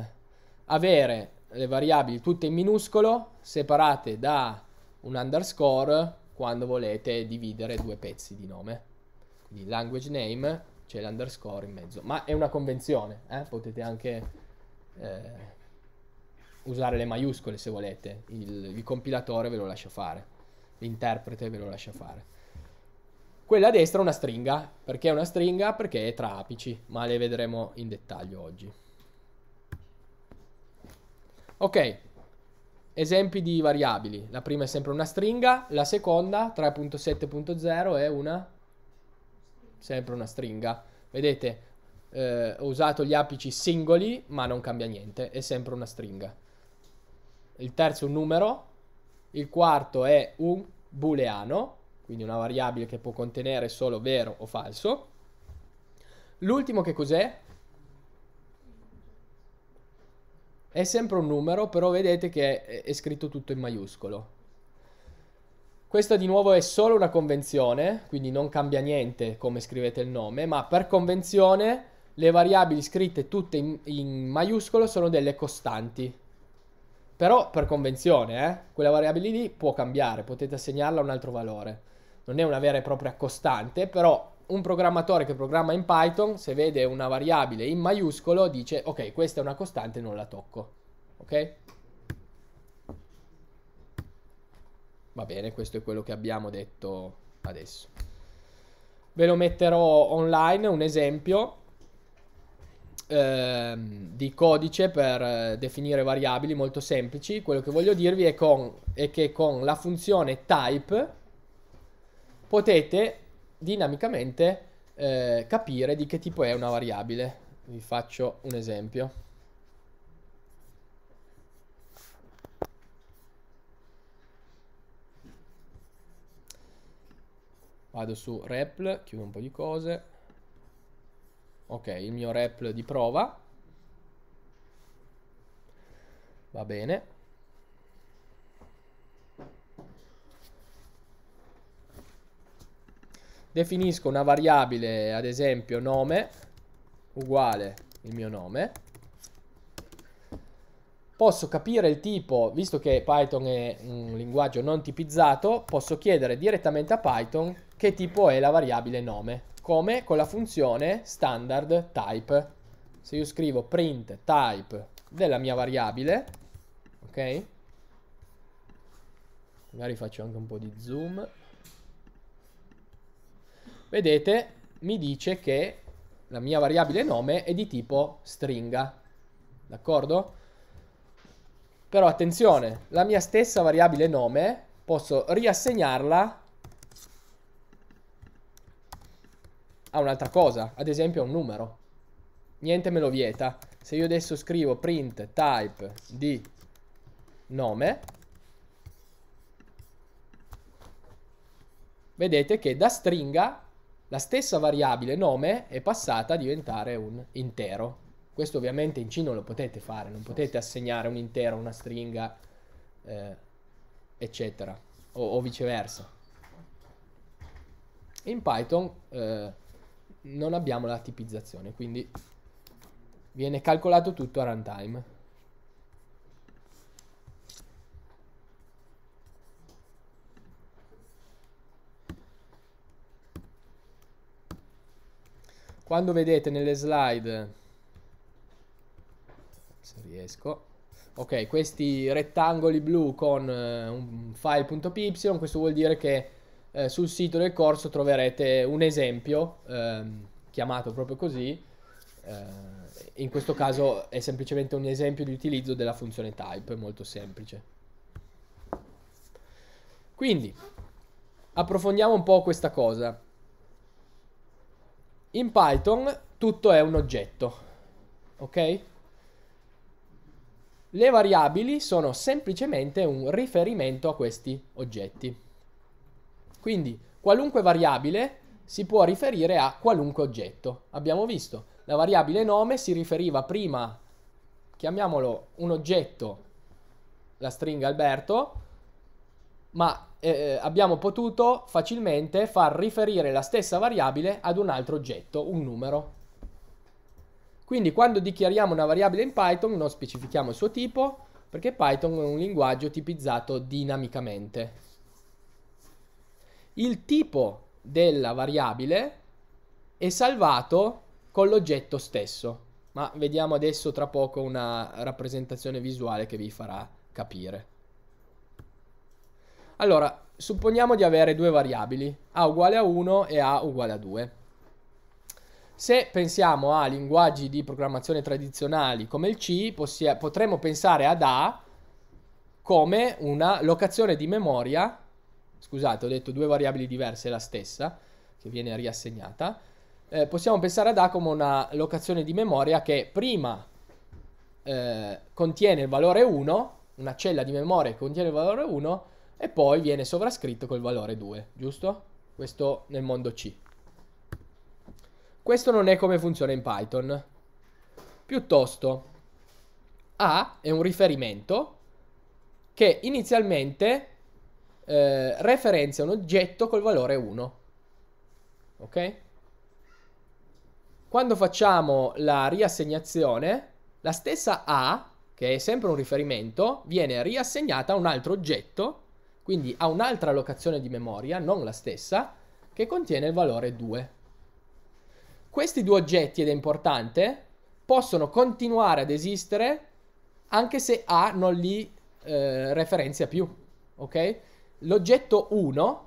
avere le variabili tutte in minuscolo, separate da un underscore quando volete dividere due pezzi di nome. Quindi language name, c'è l'underscore in mezzo. Ma è una convenzione, eh? potete anche... Eh, usare le maiuscole se volete, il, il compilatore ve lo lascia fare, l'interprete ve lo lascia fare. Quella a destra è una stringa, perché è una stringa? Perché è tra apici, ma le vedremo in dettaglio oggi. Ok, esempi di variabili. La prima è sempre una stringa, la seconda 3.7.0 è una sempre una stringa. Vedete, eh, ho usato gli apici singoli, ma non cambia niente, è sempre una stringa il terzo è un numero, il quarto è un booleano, quindi una variabile che può contenere solo vero o falso. L'ultimo che cos'è? È sempre un numero, però vedete che è, è scritto tutto in maiuscolo. Questa di nuovo è solo una convenzione, quindi non cambia niente come scrivete il nome, ma per convenzione le variabili scritte tutte in, in maiuscolo sono delle costanti, però per convenzione, eh, quella variabile lì può cambiare, potete assegnarla un altro valore. Non è una vera e propria costante, però un programmatore che programma in Python, se vede una variabile in maiuscolo, dice ok, questa è una costante, non la tocco. Ok? Va bene, questo è quello che abbiamo detto adesso. Ve lo metterò online, un esempio, Ehm, di codice per eh, definire variabili molto semplici. Quello che voglio dirvi è, con, è, che con la funzione type potete dinamicamente eh, capire di che tipo è una variabile. Vi faccio un esempio. Vado su REPL, chiudo un po' di cose ok, il mio rep di prova. Va bene. Definisco una variabile, ad esempio, nome, uguale il mio nome. Posso capire il tipo, visto che Python è un linguaggio non tipizzato, posso chiedere direttamente a Python che tipo è la variabile nome. Come? Con la funzione standard type. Se io scrivo print type della mia variabile, ok? Magari faccio anche un po' di zoom. Vedete, mi dice che la mia variabile nome è di tipo stringa, d'accordo? Però attenzione, la mia stessa variabile nome posso riassegnarla a un'altra cosa, ad esempio a un numero. Niente me lo vieta. Se io adesso scrivo print type di nome, vedete che da stringa la stessa variabile nome è passata a diventare un intero. Questo ovviamente in C non lo potete fare, non potete assegnare un intero, una stringa, eh, eccetera, o, o, viceversa. In Python eh, non abbiamo la tipizzazione, quindi viene calcolato tutto a runtime. Quando vedete nelle slide, se riesco, ok, questi rettangoli blu con eh, un file.py, questo vuol dire che eh, sul sito del corso troverete un esempio ehm, chiamato proprio così. Eh, in questo caso è semplicemente un esempio di utilizzo della funzione type, molto semplice. Quindi approfondiamo un po' questa cosa. In Python tutto è un oggetto, ok? Le variabili sono semplicemente un riferimento a questi oggetti. Quindi qualunque variabile si può riferire a qualunque oggetto. Abbiamo visto, la variabile nome si riferiva prima, chiamiamolo un oggetto, la stringa Alberto, ma eh, eh, abbiamo potuto facilmente far riferire la stessa variabile ad un altro oggetto, un numero. Quindi quando dichiariamo una variabile in Python non specifichiamo il suo tipo, perché Python è un linguaggio tipizzato dinamicamente il tipo della variabile è salvato con l'oggetto stesso. Ma vediamo adesso tra poco una rappresentazione visuale che vi farà capire. Allora, supponiamo di avere due variabili, a uguale a 1 e a uguale a 2. Se pensiamo a linguaggi di programmazione tradizionali come il C, potremmo pensare ad A come una locazione di memoria scusate, ho detto due variabili diverse, la stessa, che viene riassegnata, eh, possiamo pensare ad A come una locazione di memoria che prima eh, contiene il valore 1, una cella di memoria che contiene il valore 1, e poi viene sovrascritto col valore 2, giusto? Questo nel mondo C. Questo non è come funziona in Python. Piuttosto, A è un riferimento che inizialmente eh, referenzia un oggetto col valore 1. Ok? Quando facciamo la riassegnazione, la stessa A, che è sempre un riferimento, viene riassegnata a un altro oggetto, quindi a un'altra locazione di memoria, non la stessa, che contiene il valore 2. Questi due oggetti, ed è importante, possono continuare ad esistere anche se A non li eh, referenzia più, ok? l'oggetto 1,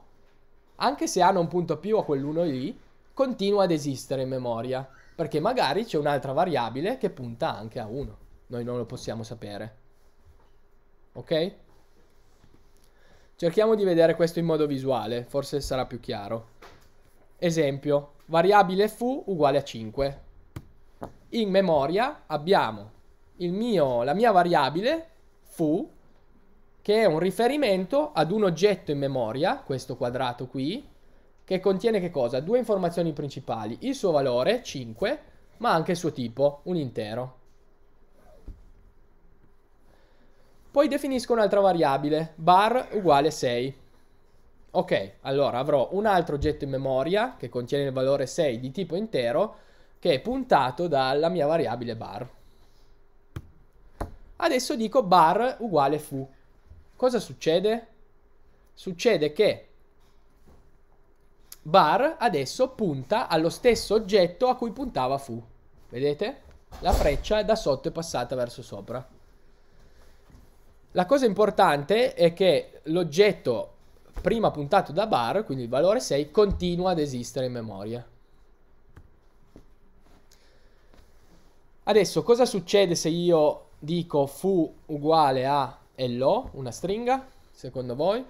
anche se hanno non punta più a quell'1 lì, continua ad esistere in memoria, perché magari c'è un'altra variabile che punta anche a 1. Noi non lo possiamo sapere. Ok? Cerchiamo di vedere questo in modo visuale, forse sarà più chiaro. Esempio, variabile fu uguale a 5. In memoria abbiamo mio, la mia variabile fu che è un riferimento ad un oggetto in memoria, questo quadrato qui, che contiene che cosa? Due informazioni principali, il suo valore, 5, ma anche il suo tipo, un intero. Poi definisco un'altra variabile, bar uguale 6. Ok, allora avrò un altro oggetto in memoria che contiene il valore 6 di tipo intero che è puntato dalla mia variabile bar. Adesso dico bar uguale foo cosa succede? Succede che Bar adesso punta allo stesso oggetto a cui puntava Fu. Vedete? La freccia da sotto è passata verso sopra. La cosa importante è che l'oggetto prima puntato da bar, quindi il valore 6, continua ad esistere in memoria. Adesso cosa succede se io dico fu uguale a è l'O, una stringa, secondo voi?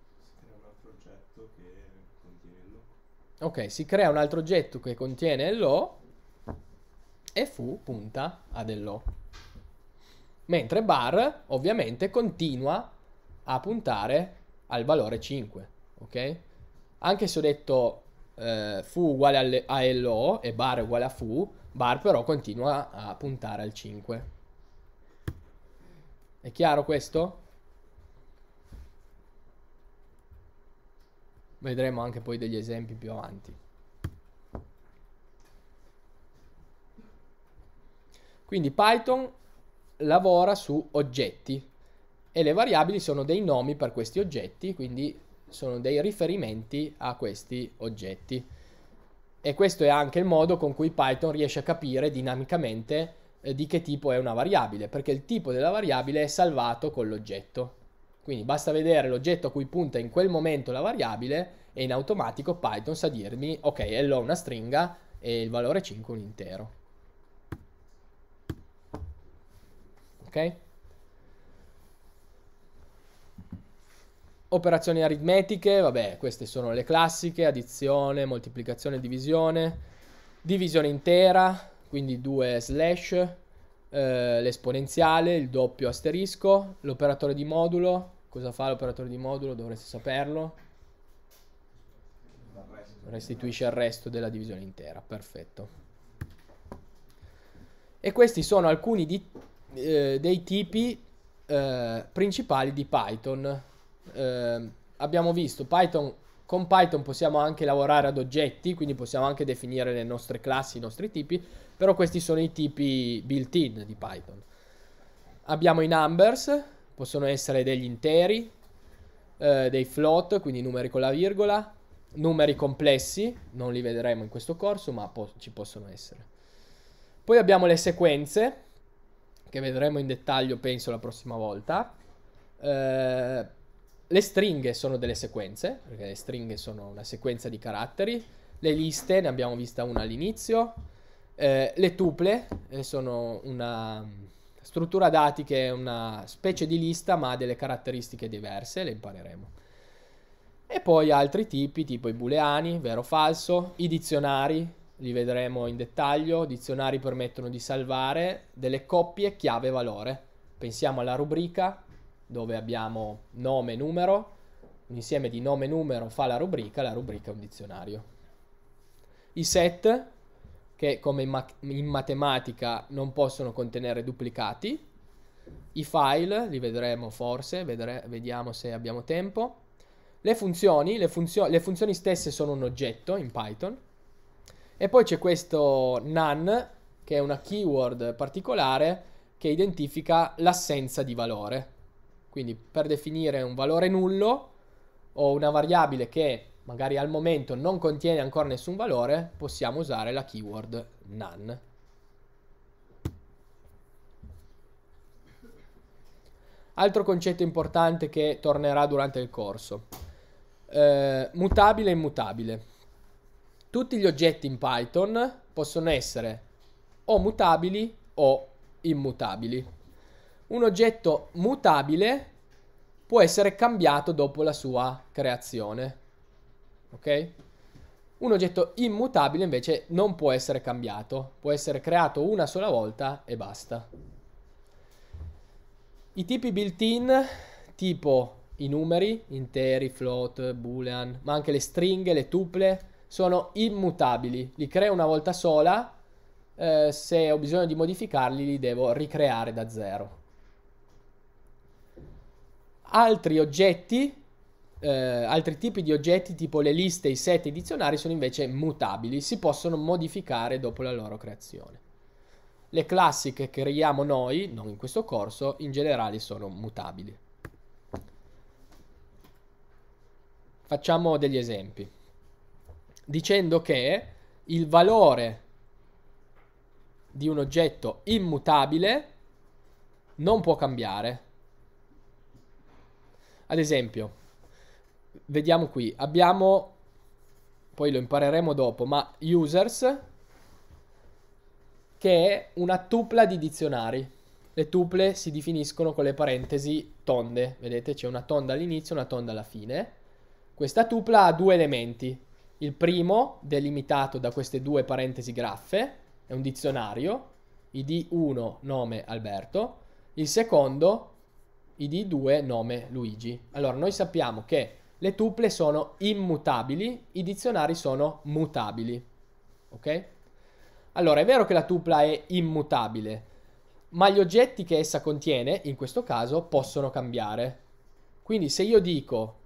Si crea un altro oggetto che contiene l'O. Ok, si crea un altro oggetto che contiene l'O e fu punta a dell'O. Mentre bar ovviamente continua a puntare al valore 5, ok? Anche se ho detto eh, fu uguale alle, a LO e bar uguale a fu, bar però continua a puntare al 5. È chiaro questo? Vedremo anche poi degli esempi più avanti. Quindi Python lavora su oggetti e le variabili sono dei nomi per questi oggetti, quindi sono dei riferimenti a questi oggetti. E questo è anche il modo con cui Python riesce a capire dinamicamente eh, di che tipo è una variabile, perché il tipo della variabile è salvato con l'oggetto. Quindi basta vedere l'oggetto a cui punta in quel momento la variabile e in automatico Python sa dirmi ok, hello una stringa e il valore 5 un intero. Ok? Operazioni aritmetiche, vabbè, queste sono le classiche, addizione, moltiplicazione, divisione, divisione intera, quindi 2 slash, eh, l'esponenziale, il doppio asterisco, l'operatore di modulo, cosa fa l'operatore di modulo? Dovreste saperlo. Restituisce il resto della divisione intera, perfetto. E questi sono alcuni di, eh, dei tipi eh, principali di Python. Ehm, abbiamo visto Python con Python possiamo anche lavorare ad oggetti, quindi possiamo anche definire le nostre classi, i nostri tipi, però questi sono i tipi built-in di Python. Abbiamo i numbers, possono essere degli interi, eh, dei float, quindi numeri con la virgola, numeri complessi, non li vedremo in questo corso, ma po- ci possono essere. Poi abbiamo le sequenze, che vedremo in dettaglio, penso, la prossima volta. Eh, le stringhe sono delle sequenze, perché le stringhe sono una sequenza di caratteri. Le liste, ne abbiamo vista una all'inizio eh, le tuple eh, sono una struttura dati che è una specie di lista ma ha delle caratteristiche diverse, le impareremo. E poi altri tipi, tipo i booleani, vero o falso, i dizionari, li vedremo in dettaglio, i dizionari permettono di salvare delle coppie chiave valore. Pensiamo alla rubrica dove abbiamo nome e numero, un insieme di nome e numero fa la rubrica, la rubrica è un dizionario. I set che come in, ma- in matematica non possono contenere duplicati. I file li vedremo forse, vedre- vediamo se abbiamo tempo. Le funzioni, le, funzio- le funzioni stesse sono un oggetto in Python. E poi c'è questo none, che è una keyword particolare che identifica l'assenza di valore. Quindi per definire un valore nullo o una variabile che magari al momento non contiene ancora nessun valore, possiamo usare la keyword none. Altro concetto importante che tornerà durante il corso. Eh, mutabile e immutabile. Tutti gli oggetti in Python possono essere o mutabili o immutabili. Un oggetto mutabile può essere cambiato dopo la sua creazione ok? Un oggetto immutabile invece non può essere cambiato, può essere creato una sola volta e basta. I tipi built-in, tipo i numeri, interi, float, boolean, ma anche le stringhe, le tuple, sono immutabili. Li creo una volta sola, eh, se ho bisogno di modificarli li devo ricreare da zero. Altri oggetti eh, altri tipi di oggetti tipo le liste, i set e i dizionari sono invece mutabili, si possono modificare dopo la loro creazione. Le classi che creiamo noi, non in questo corso, in generale sono mutabili. Facciamo degli esempi. Dicendo che il valore di un oggetto immutabile non può cambiare. Ad esempio, vediamo qui, abbiamo, poi lo impareremo dopo, ma users, che è una tupla di dizionari. Le tuple si definiscono con le parentesi tonde, vedete c'è una tonda all'inizio e una tonda alla fine. Questa tupla ha due elementi, il primo, delimitato da queste due parentesi graffe, è un dizionario, id1 nome Alberto, il secondo, id2 nome Luigi. Allora noi sappiamo che le tuple sono immutabili, i dizionari sono mutabili. Ok? Allora, è vero che la tupla è immutabile, ma gli oggetti che essa contiene, in questo caso, possono cambiare. Quindi se io dico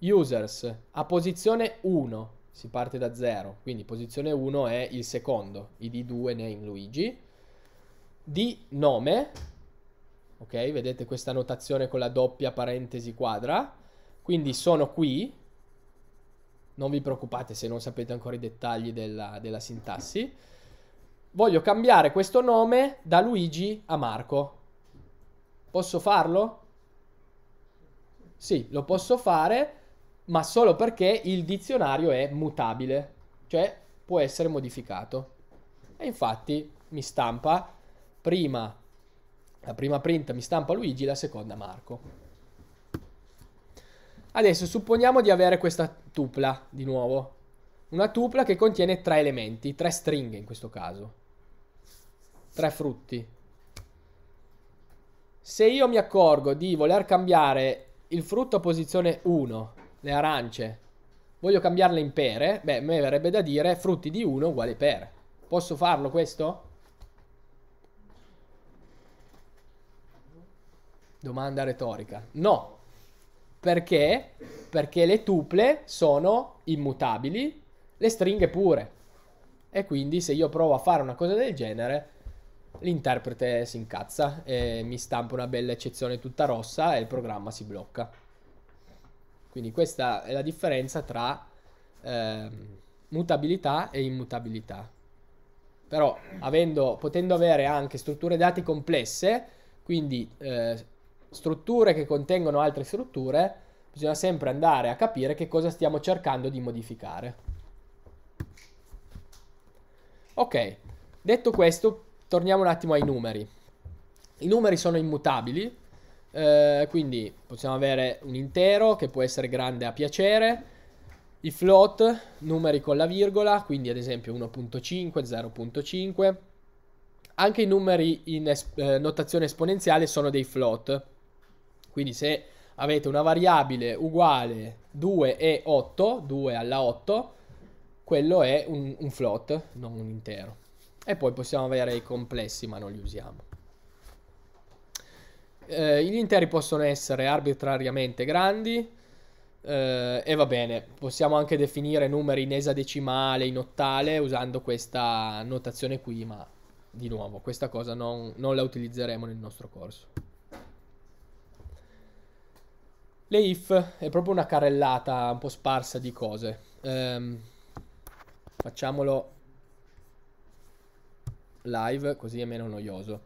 users a posizione 1, si parte da 0, quindi posizione 1 è il secondo, id 2 name Luigi, di nome, ok, vedete questa notazione con la doppia parentesi quadra, quindi sono qui, non vi preoccupate se non sapete ancora i dettagli della, della sintassi. Voglio cambiare questo nome da Luigi a Marco. Posso farlo? Sì, lo posso fare, ma solo perché il dizionario è mutabile, cioè può essere modificato. E infatti mi stampa prima, la prima print mi stampa Luigi, la seconda Marco. Adesso supponiamo di avere questa tupla di nuovo. Una tupla che contiene tre elementi, tre stringhe in questo caso. Tre frutti. Se io mi accorgo di voler cambiare il frutto a posizione 1, le arance, voglio cambiarle in pere, beh, a me verrebbe da dire frutti di 1 uguale pere. Posso farlo questo? Domanda retorica. No, perché? Perché le tuple sono immutabili, le stringhe pure. E quindi se io provo a fare una cosa del genere, l'interprete si incazza e mi stampa una bella eccezione tutta rossa e il programma si blocca. Quindi questa è la differenza tra eh, mutabilità e immutabilità. Però avendo, potendo avere anche strutture dati complesse, quindi eh, strutture che contengono altre strutture, bisogna sempre andare a capire che cosa stiamo cercando di modificare. Ok, detto questo, torniamo un attimo ai numeri. I numeri sono immutabili, eh, quindi possiamo avere un intero che può essere grande a piacere, i float, numeri con la virgola, quindi ad esempio 1.5, 0.5. Anche i numeri in es eh, notazione esponenziale sono dei float, quindi se avete una variabile uguale 2 e 8, 2 alla 8, quello è un, un float, non un intero. E poi possiamo avere i complessi, ma non li usiamo. Eh, gli interi possono essere arbitrariamente grandi eh, e va bene, possiamo anche definire numeri in esadecimale, in ottale usando questa notazione qui, ma di nuovo questa cosa non, non la utilizzeremo nel nostro corso. Le if è proprio una carrellata un po' sparsa di cose. Ehm, facciamolo live così è meno noioso.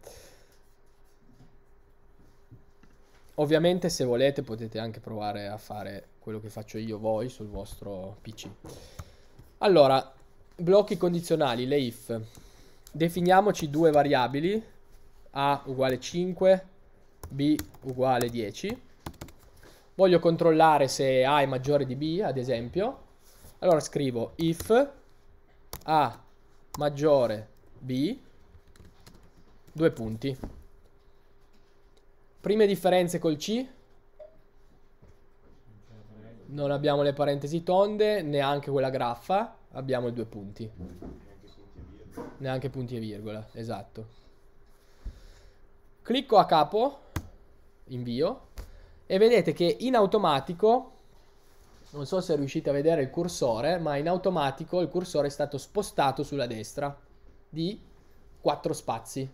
Ovviamente se volete potete anche provare a fare quello che faccio io voi sul vostro PC. Allora, blocchi condizionali, le if. Definiamoci due variabili, a uguale 5, b uguale 10 voglio controllare se A è maggiore di B, ad esempio, allora scrivo if A maggiore B, due punti. Prime differenze col C, non abbiamo le parentesi tonde, neanche quella graffa, abbiamo i due punti. Neanche punti e virgola, esatto. Clicco a capo, invio, e vedete che in automatico non so se riuscite a vedere il cursore ma in automatico il cursore è stato spostato sulla destra di 4 spazi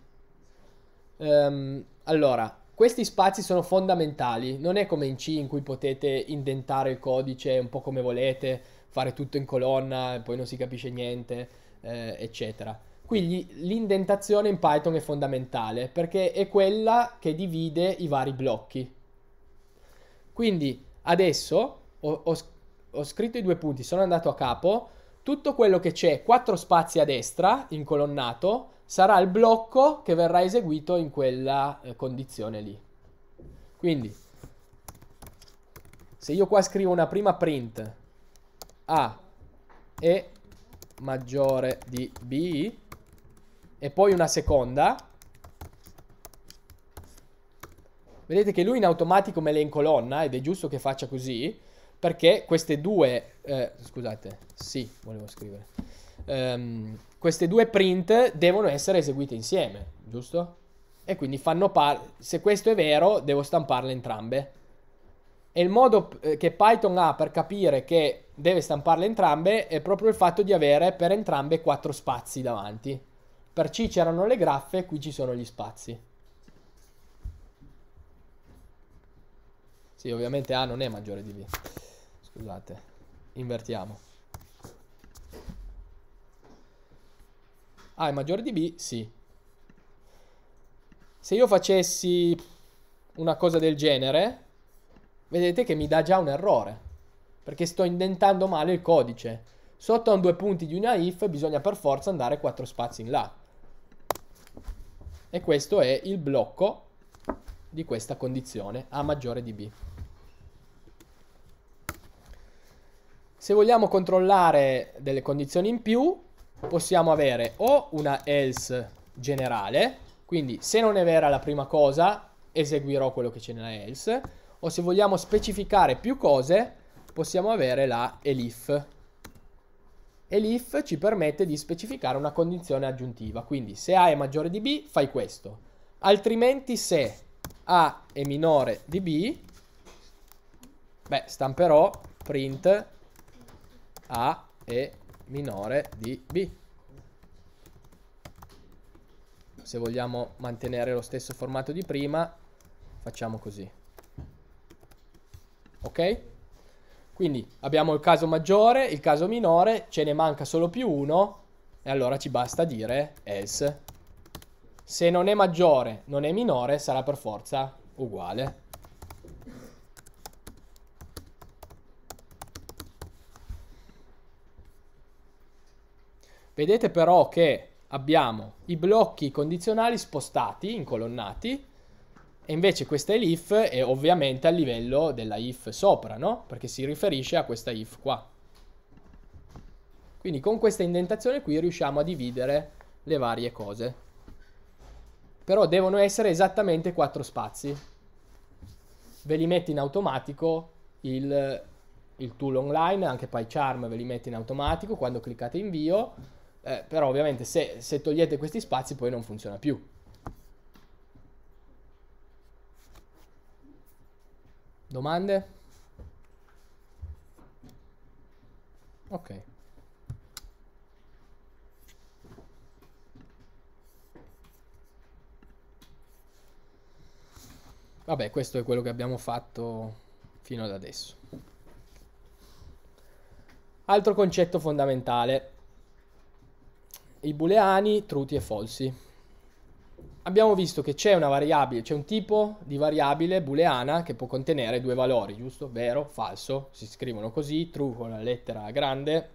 um, allora questi spazi sono fondamentali non è come in C in cui potete indentare il codice un po' come volete fare tutto in colonna e poi non si capisce niente eh, eccetera quindi l'indentazione in Python è fondamentale perché è quella che divide i vari blocchi quindi adesso ho, ho, ho scritto i due punti, sono andato a capo, tutto quello che c'è quattro spazi a destra, incolonnato, sarà il blocco che verrà eseguito in quella eh, condizione lì. Quindi, se io qua scrivo una prima print A è maggiore di B e poi una seconda, Vedete che lui in automatico me le incolonna ed è giusto che faccia così perché queste due, eh, scusate, sì, volevo scrivere, um, queste due print devono essere eseguite insieme, giusto? E quindi fanno parte, se questo è vero, devo stamparle entrambe. E il modo eh, che Python ha per capire che deve stamparle entrambe è proprio il fatto di avere per entrambe quattro spazi davanti. Per C c'erano le graffe, qui ci sono gli spazi. Sì, ovviamente A non è maggiore di B. Scusate, invertiamo. A ah, è maggiore di B? Sì. Se io facessi una cosa del genere, vedete che mi dà già un errore. Perché sto indentando male il codice. Sotto a due punti di una if bisogna per forza andare quattro spazi in là. E questo è il blocco di questa condizione A maggiore di B. Se vogliamo controllare delle condizioni in più, possiamo avere o una else generale, quindi se non è vera la prima cosa, eseguirò quello che c'è nella else, o se vogliamo specificare più cose, possiamo avere la elif. Elif ci permette di specificare una condizione aggiuntiva, quindi se A è maggiore di B, fai questo. Altrimenti se a è minore di B, beh, stamperò print A è minore di B. Se vogliamo mantenere lo stesso formato di prima, facciamo così. Ok? Quindi abbiamo il caso maggiore, il caso minore, ce ne manca solo più uno, e allora ci basta dire else se non è maggiore, non è minore, sarà per forza uguale. Vedete però che abbiamo i blocchi condizionali spostati, incolonnati, e invece questa elif è ovviamente a livello della if sopra, no? Perché si riferisce a questa if qua. Quindi con questa indentazione qui riusciamo a dividere le varie cose però devono essere esattamente quattro spazi. Ve li metti in automatico il, il tool online, anche PyCharm ve li mette in automatico quando cliccate invio, eh, però ovviamente se, se togliete questi spazi poi non funziona più. Domande? Ok. Vabbè, questo è quello che abbiamo fatto fino ad adesso. Altro concetto fondamentale. I booleani, truti e falsi. Abbiamo visto che c'è una variabile, c'è un tipo di variabile booleana che può contenere due valori, giusto? Vero, falso, si scrivono così, true con la lettera grande,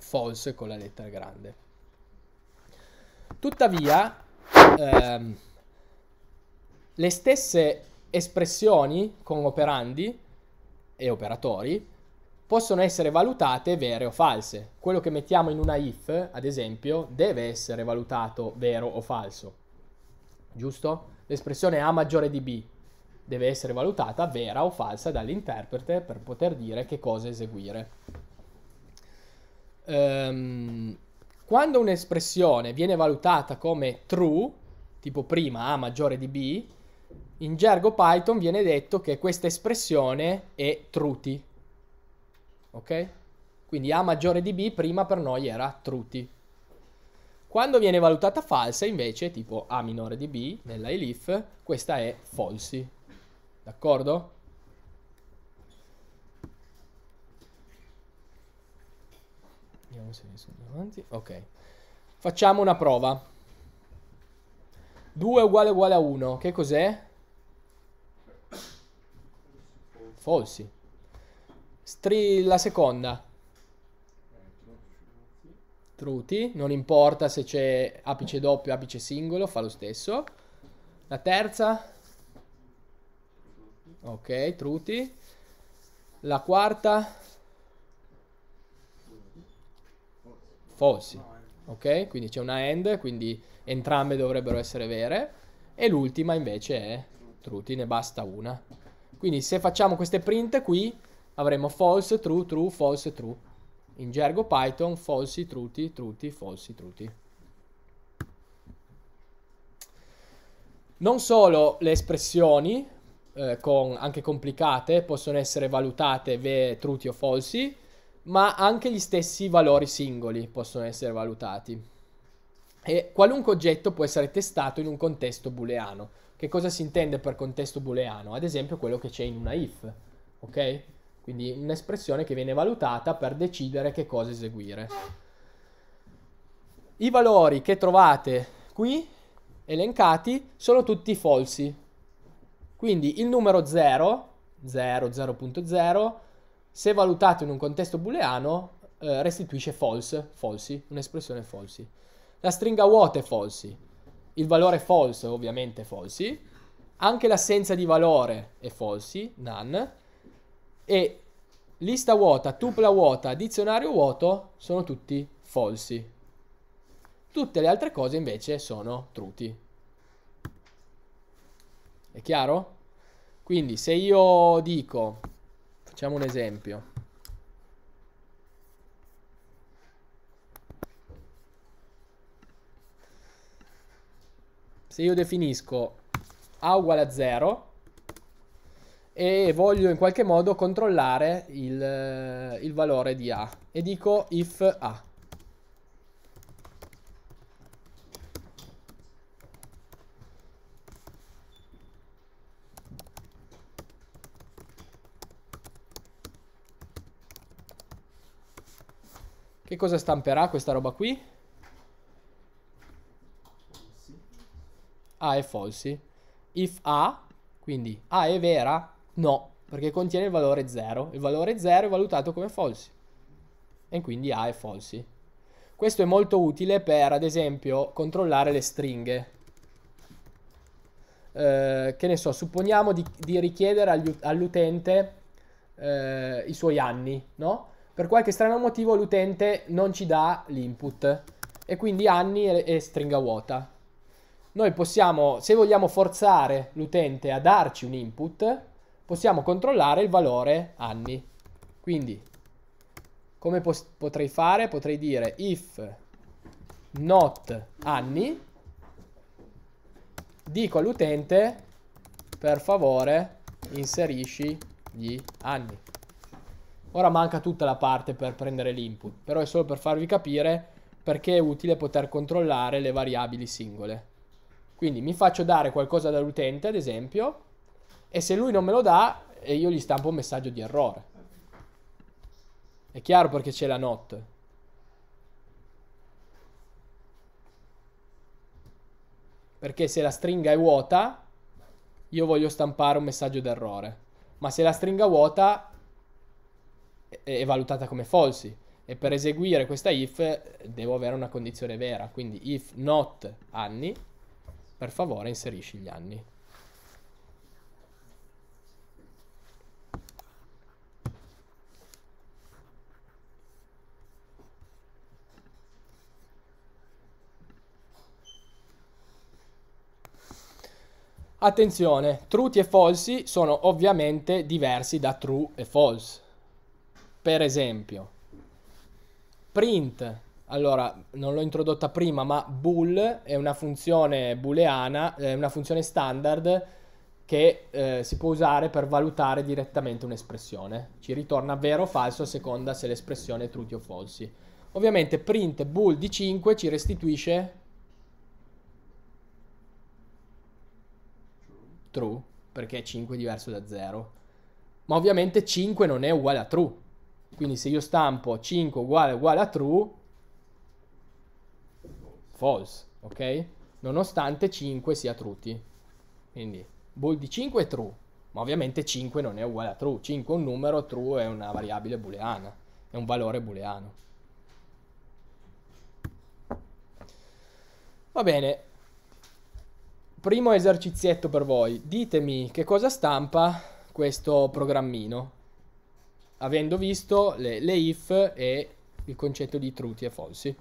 false con la lettera grande. Tuttavia, ehm, le stesse espressioni con operandi e operatori possono essere valutate vere o false. Quello che mettiamo in una if, ad esempio, deve essere valutato vero o falso. Giusto? L'espressione A maggiore di B deve essere valutata vera o falsa dall'interprete per poter dire che cosa eseguire. Um, quando un'espressione viene valutata come true, tipo prima A maggiore di B, in gergo Python viene detto che questa espressione è truti. Ok? Quindi A maggiore di B prima per noi era truti. Quando viene valutata falsa invece, tipo A minore di B nella elif, questa è falsi. D'accordo? Vediamo se mi sono davanti. Ok. Facciamo una prova. 2 uguale uguale a 1. Che cos'è? Falsi. Stri la seconda. Truti, non importa se c'è apice doppio, apice singolo, fa lo stesso. La terza. Ok, truti. La quarta. Falsi. Ok, quindi c'è una end, quindi entrambe dovrebbero essere vere. E l'ultima invece è truti, ne basta una. Quindi se facciamo queste print qui avremo false, true, true, false, true. In gergo Python falsi, truti, truti, falsi, truti. Non solo le espressioni, eh, con, anche complicate, possono essere valutate ve, truti o falsi, ma anche gli stessi valori singoli possono essere valutati. E qualunque oggetto può essere testato in un contesto booleano. Che cosa si intende per contesto booleano? Ad esempio quello che c'è in una if, ok? Quindi un'espressione che viene valutata per decidere che cosa eseguire. I valori che trovate qui, elencati, sono tutti falsi. Quindi il numero 0, 0, 0.0, se valutato in un contesto booleano, eh, restituisce false, falsi, un'espressione falsi. La stringa vuota è falsi il valore false ovviamente falsi, anche l'assenza di valore è falsi, none, e lista vuota, tupla vuota, dizionario vuoto sono tutti falsi. Tutte le altre cose invece sono truti. È chiaro? Quindi se io dico, facciamo un esempio, se io definisco A uguale a 0 e voglio in qualche modo controllare il, eh, il valore di A e dico if A. Che cosa stamperà questa roba qui? A è false. If A, quindi A è vera, no, perché contiene il valore 0. Il valore 0 è valutato come false. E quindi A è false. Questo è molto utile per, ad esempio, controllare le stringhe. Eh, che ne so, supponiamo di, di richiedere all'utente eh, i suoi anni, no? Per qualche strano motivo l'utente non ci dà l'input e quindi anni è, e stringa vuota noi possiamo, se vogliamo forzare l'utente a darci un input, possiamo controllare il valore anni. Quindi, come potrei fare? Potrei dire if not anni, dico all'utente, per favore, inserisci gli anni. Ora manca tutta la parte per prendere l'input, però è solo per farvi capire perché è utile poter controllare le variabili singole. Quindi mi faccio dare qualcosa dall'utente, ad esempio, e se lui non me lo dà, eh, io gli stampo un messaggio di errore. È chiaro perché c'è la not. Perché se la stringa è vuota, io voglio stampare un messaggio d'errore. Ma se la stringa vuota è valutata come falsi. E per eseguire questa if eh, devo avere una condizione vera. Quindi if not anni per favore inserisci gli anni. Attenzione, truti e falsi sono ovviamente diversi da true e false. Per esempio, print allora, non l'ho introdotta prima, ma bool è una funzione booleana, è una funzione standard che eh, si può usare per valutare direttamente un'espressione. Ci ritorna vero o falso a seconda se l'espressione è truti o falsi. Ovviamente print bool di 5 ci restituisce true, perché 5 è diverso da 0. Ma ovviamente 5 non è uguale a true. Quindi se io stampo 5 uguale uguale a true, false, ok? Nonostante 5 sia true. Quindi bool di 5 è true, ma ovviamente 5 non è uguale a true. 5 è un numero, true è una variabile booleana, è un valore booleano. Va bene, primo esercizietto per voi. Ditemi che cosa stampa questo programmino, avendo visto le, le if e il concetto di truti e falsi.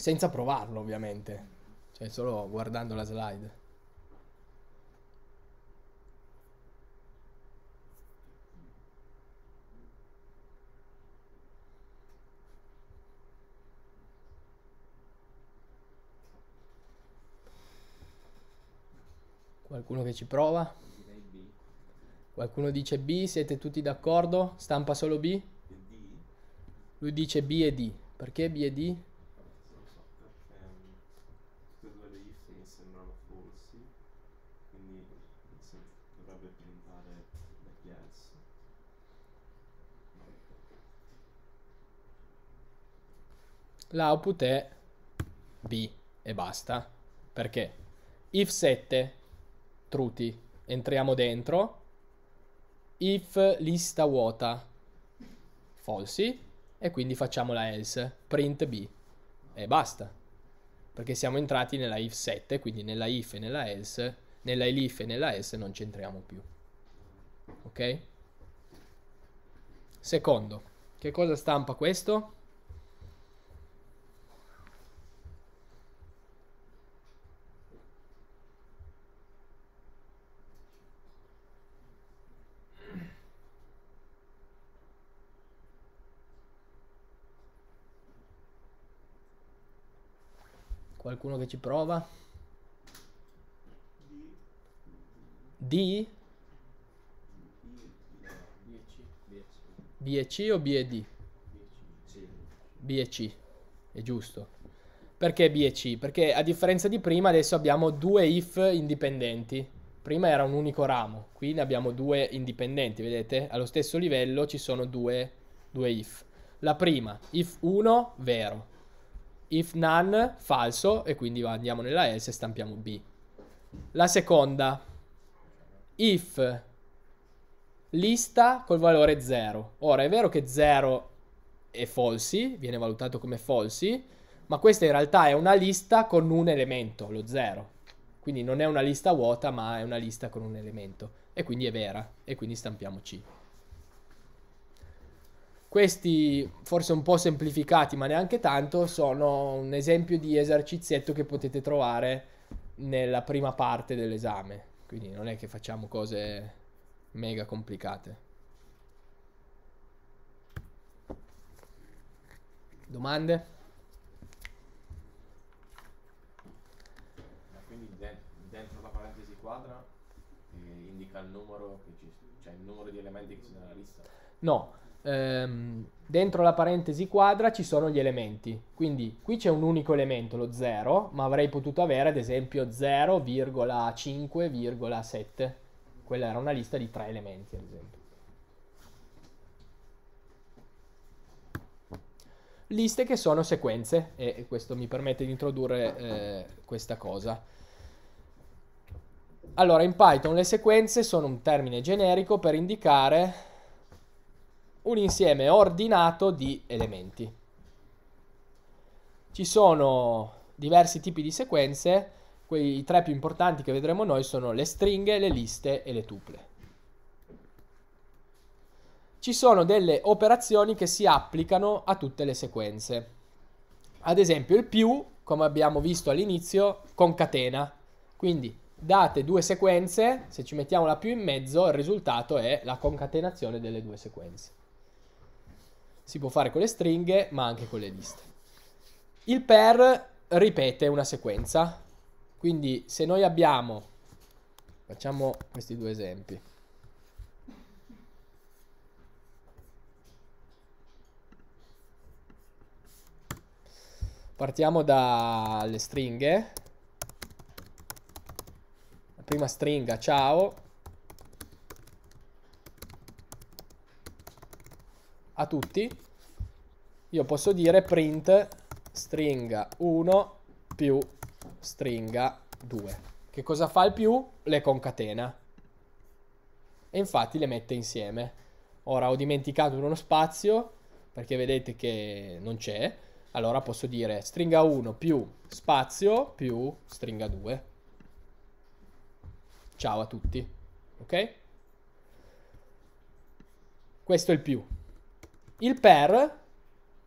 Senza provarlo, ovviamente. Cioè, solo guardando la slide. Qualcuno che ci prova? Qualcuno dice B, siete tutti d'accordo? Stampa solo B? Lui dice B e D. Perché B e D? l'output è B e basta. Perché? If 7, truti, entriamo dentro. If lista vuota, falsi. E quindi facciamo la else, print B e basta. Perché siamo entrati nella if 7, quindi nella if e nella else, nella elif e nella else non c'entriamo più. Ok? Secondo, che cosa stampa questo? Qualcuno che ci prova? D? B e C o B B e D? e C, è giusto. Perché B e C? Perché a differenza di prima adesso abbiamo due if indipendenti. Prima era un unico ramo, qui ne abbiamo due indipendenti, vedete? Allo stesso livello ci sono due, due if. La prima, if 1, vero if none, falso, e quindi andiamo nella else e stampiamo B. La seconda, if lista col valore 0. Ora, è vero che 0 è falsi, viene valutato come falsi, ma questa in realtà è una lista con un elemento, lo 0. Quindi non è una lista vuota, ma è una lista con un elemento. E quindi è vera, e quindi stampiamo C. Questi, forse un po' semplificati, ma neanche tanto, sono un esempio di esercizietto che potete trovare nella prima parte dell'esame. Quindi non è che facciamo cose mega complicate. Domande? quindi dentro la parentesi quadra eh, indica il numero, ci, cioè il numero di elementi che sono nella lista? No, ehm, dentro la parentesi quadra ci sono gli elementi. Quindi qui c'è un unico elemento, lo 0, ma avrei potuto avere ad esempio 0,5,7. Quella era una lista di tre elementi, ad esempio. Liste che sono sequenze, e questo mi permette di introdurre eh, questa cosa. Allora, in Python le sequenze sono un termine generico per indicare un insieme ordinato di elementi. Ci sono diversi tipi di sequenze, quei tre più importanti che vedremo noi sono le stringhe, le liste e le tuple. Ci sono delle operazioni che si applicano a tutte le sequenze. Ad esempio il più, come abbiamo visto all'inizio, concatena. Quindi date due sequenze, se ci mettiamo la più in mezzo, il risultato è la concatenazione delle due sequenze. Si può fare con le stringhe, ma anche con le liste. Il per ripete una sequenza. Quindi se noi abbiamo... Facciamo questi due esempi. Partiamo dalle stringhe. La prima stringa, ciao, a tutti, io posso dire print stringa 1 più stringa 2. Che cosa fa il più? Le concatena. E infatti le mette insieme. Ora ho dimenticato uno spazio, perché vedete che non c'è. Allora posso dire stringa 1 più spazio più stringa 2. Ciao a tutti. Ok? Questo è il più. Il per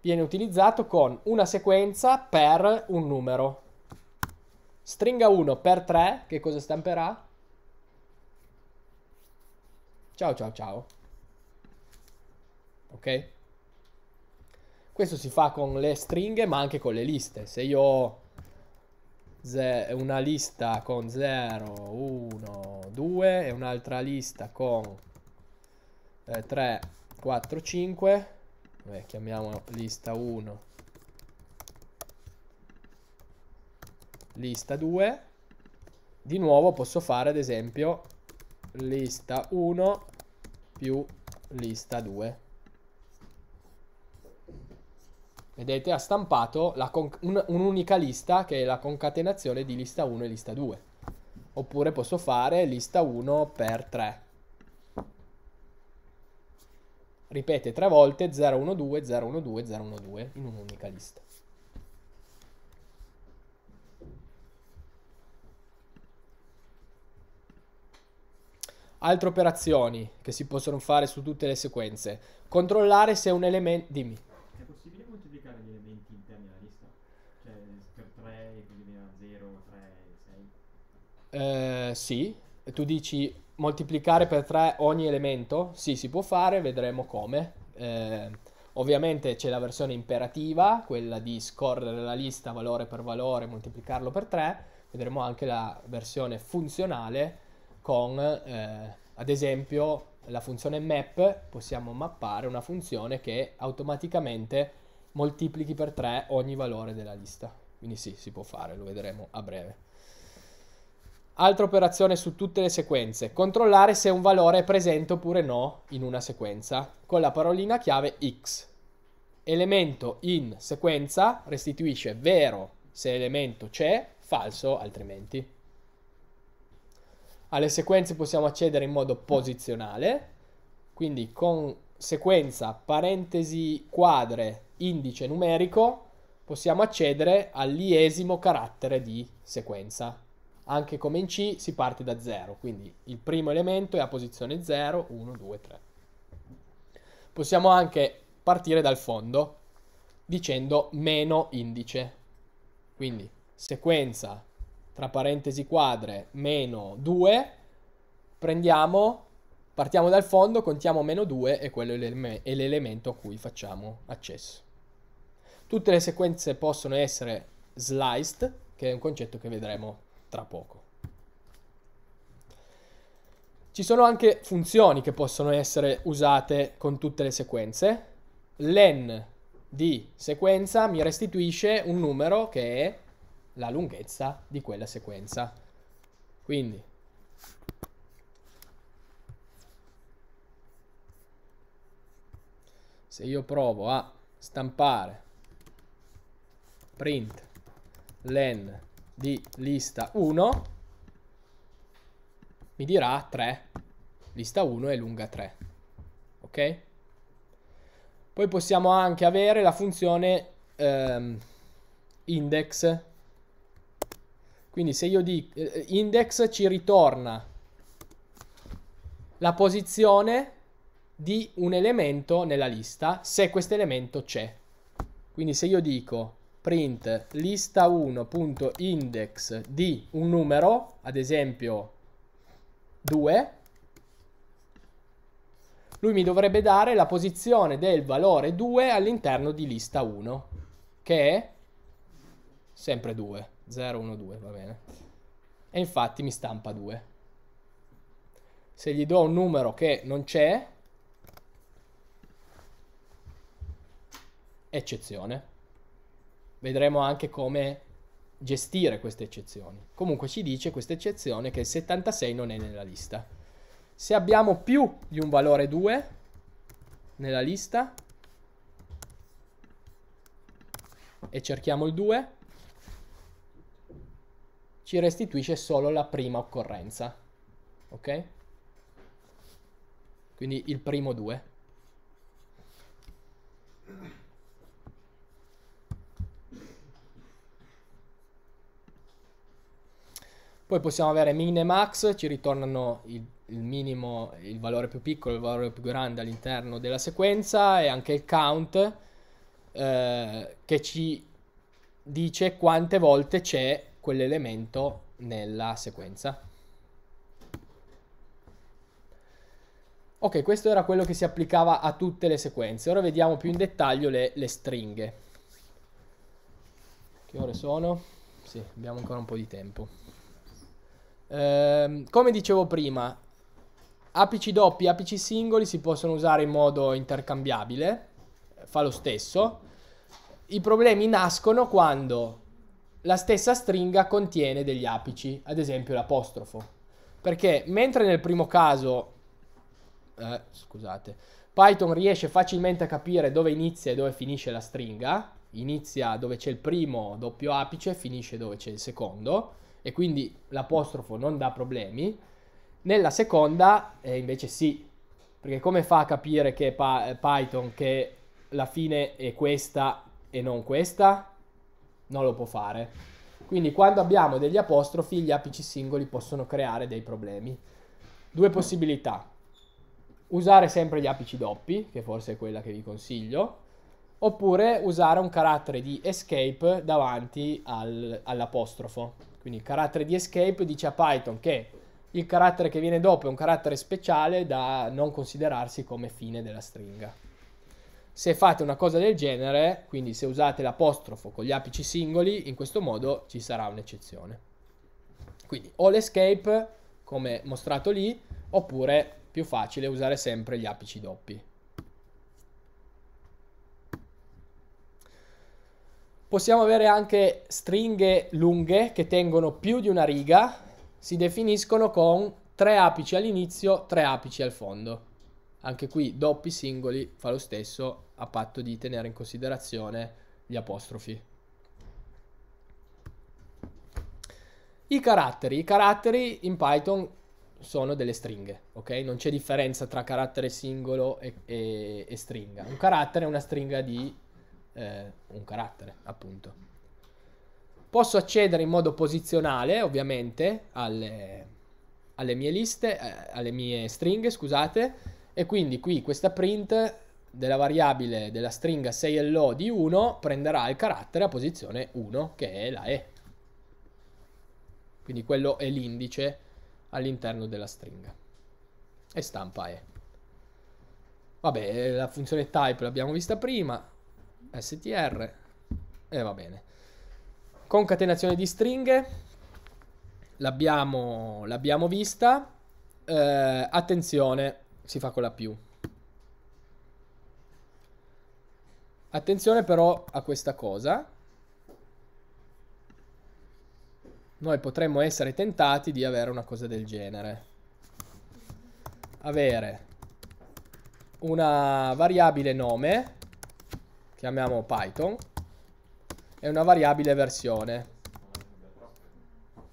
viene utilizzato con una sequenza per un numero. Stringa 1 per 3, che cosa stamperà? Ciao ciao ciao. Ok? Questo si fa con le stringhe ma anche con le liste. Se io ho una lista con 0, 1, 2 e un'altra lista con 3, 4, 5 Vabbè, eh, chiamiamo lista 1. Lista 2. Di nuovo posso fare, ad esempio, lista 1 più lista 2. Vedete, ha stampato un'unica un lista che è la concatenazione di lista 1 e lista 2. Oppure posso fare lista 1 per 3 ripete tre volte 012 012 012 in un'unica lista. Altre operazioni che si possono fare su tutte le sequenze. Controllare se un elemento... Dimmi. È possibile moltiplicare gli elementi interni alla lista? Cioè per 3 e quindi 0, 3, 6? Eh, sì. Tu dici moltiplicare per 3 ogni elemento? Sì, si può fare, vedremo come. Eh, ovviamente c'è la versione imperativa, quella di scorrere la lista valore per valore, e moltiplicarlo per 3. Vedremo anche la versione funzionale con, eh, ad esempio, la funzione map. Possiamo mappare una funzione che automaticamente moltiplichi per 3 ogni valore della lista. Quindi sì, si può fare, lo vedremo a breve. Altra operazione su tutte le sequenze, controllare se un valore è presente oppure no in una sequenza con la parolina chiave x. Elemento in sequenza restituisce vero se elemento c'è, falso altrimenti. Alle sequenze possiamo accedere in modo posizionale, quindi con sequenza parentesi quadre indice numerico possiamo accedere all'iesimo carattere di sequenza anche come in C si parte da 0, quindi il primo elemento è a posizione 0, 1, 2, 3. Possiamo anche partire dal fondo dicendo meno indice, quindi sequenza tra parentesi quadre meno 2, prendiamo, partiamo dal fondo, contiamo meno 2 e quello è l'elemento a cui facciamo accesso. Tutte le sequenze possono essere sliced, che è un concetto che vedremo tra poco. Ci sono anche funzioni che possono essere usate con tutte le sequenze. Len di sequenza mi restituisce un numero che è la lunghezza di quella sequenza. Quindi se io provo a stampare print len di lista 1 mi dirà 3. Lista 1 è lunga 3. Ok? Poi possiamo anche avere la funzione ehm, index. Quindi se io dico eh, index ci ritorna la posizione di un elemento nella lista se questo elemento c'è. Quindi se io dico print lista1.index di un numero, ad esempio 2, lui mi dovrebbe dare la posizione del valore 2 all'interno di lista 1, che è sempre 2, 0, 1, 2, va bene. E infatti mi stampa 2. Se gli do un numero che non c'è, eccezione vedremo anche come gestire queste eccezioni. Comunque ci dice questa eccezione che il 76 non è nella lista. Se abbiamo più di un valore 2 nella lista e cerchiamo il 2, ci restituisce solo la prima occorrenza. Ok? Quindi il primo 2. Poi possiamo avere min e max, ci ritornano il, il, minimo, il valore più piccolo, il valore più grande all'interno della sequenza e anche il count eh, che ci dice quante volte c'è quell'elemento nella sequenza. Ok, questo era quello che si applicava a tutte le sequenze. Ora vediamo più in dettaglio le, le stringhe. Che ore sono? Sì, abbiamo ancora un po' di tempo. Ehm, come dicevo prima, apici doppi e apici singoli si possono usare in modo intercambiabile, fa lo stesso. I problemi nascono quando la stessa stringa contiene degli apici, ad esempio l'apostrofo. Perché mentre nel primo caso, eh, scusate, Python riesce facilmente a capire dove inizia e dove finisce la stringa, inizia dove c'è il primo doppio apice, finisce dove c'è il secondo, e quindi l'apostrofo non dà problemi. Nella seconda eh, invece sì, perché come fa a capire che pa- Python che la fine è questa e non questa? Non lo può fare. Quindi quando abbiamo degli apostrofi gli apici singoli possono creare dei problemi. Due possibilità. Usare sempre gli apici doppi, che forse è quella che vi consiglio, oppure usare un carattere di escape davanti al, all'apostrofo. Quindi il carattere di escape dice a Python che il carattere che viene dopo è un carattere speciale da non considerarsi come fine della stringa. Se fate una cosa del genere, quindi se usate l'apostrofo con gli apici singoli, in questo modo ci sarà un'eccezione. Quindi o l'escape, come mostrato lì, oppure più facile usare sempre gli apici doppi. Possiamo avere anche stringhe lunghe che tengono più di una riga, si definiscono con tre apici all'inizio, tre apici al fondo. Anche qui doppi singoli fa lo stesso a patto di tenere in considerazione gli apostrofi. I caratteri. I caratteri in Python sono delle stringhe, ok? Non c'è differenza tra carattere singolo e, e, e stringa. Un carattere è una stringa di eh, un carattere, appunto. Posso accedere in modo posizionale, ovviamente, alle, alle mie liste, eh, alle mie stringhe, scusate, e quindi qui questa print della variabile della stringa say hello di 1 prenderà il carattere a posizione 1, che è la E. Quindi quello è l'indice all'interno della stringa. E stampa E. Vabbè, la funzione type l'abbiamo vista prima, str e va bene. Concatenazione di stringhe, l'abbiamo, l'abbiamo vista. Eh, attenzione, si fa con la più. Attenzione però a questa cosa. Noi potremmo essere tentati di avere una cosa del genere. Avere una variabile nome chiamiamo Python e una variabile versione.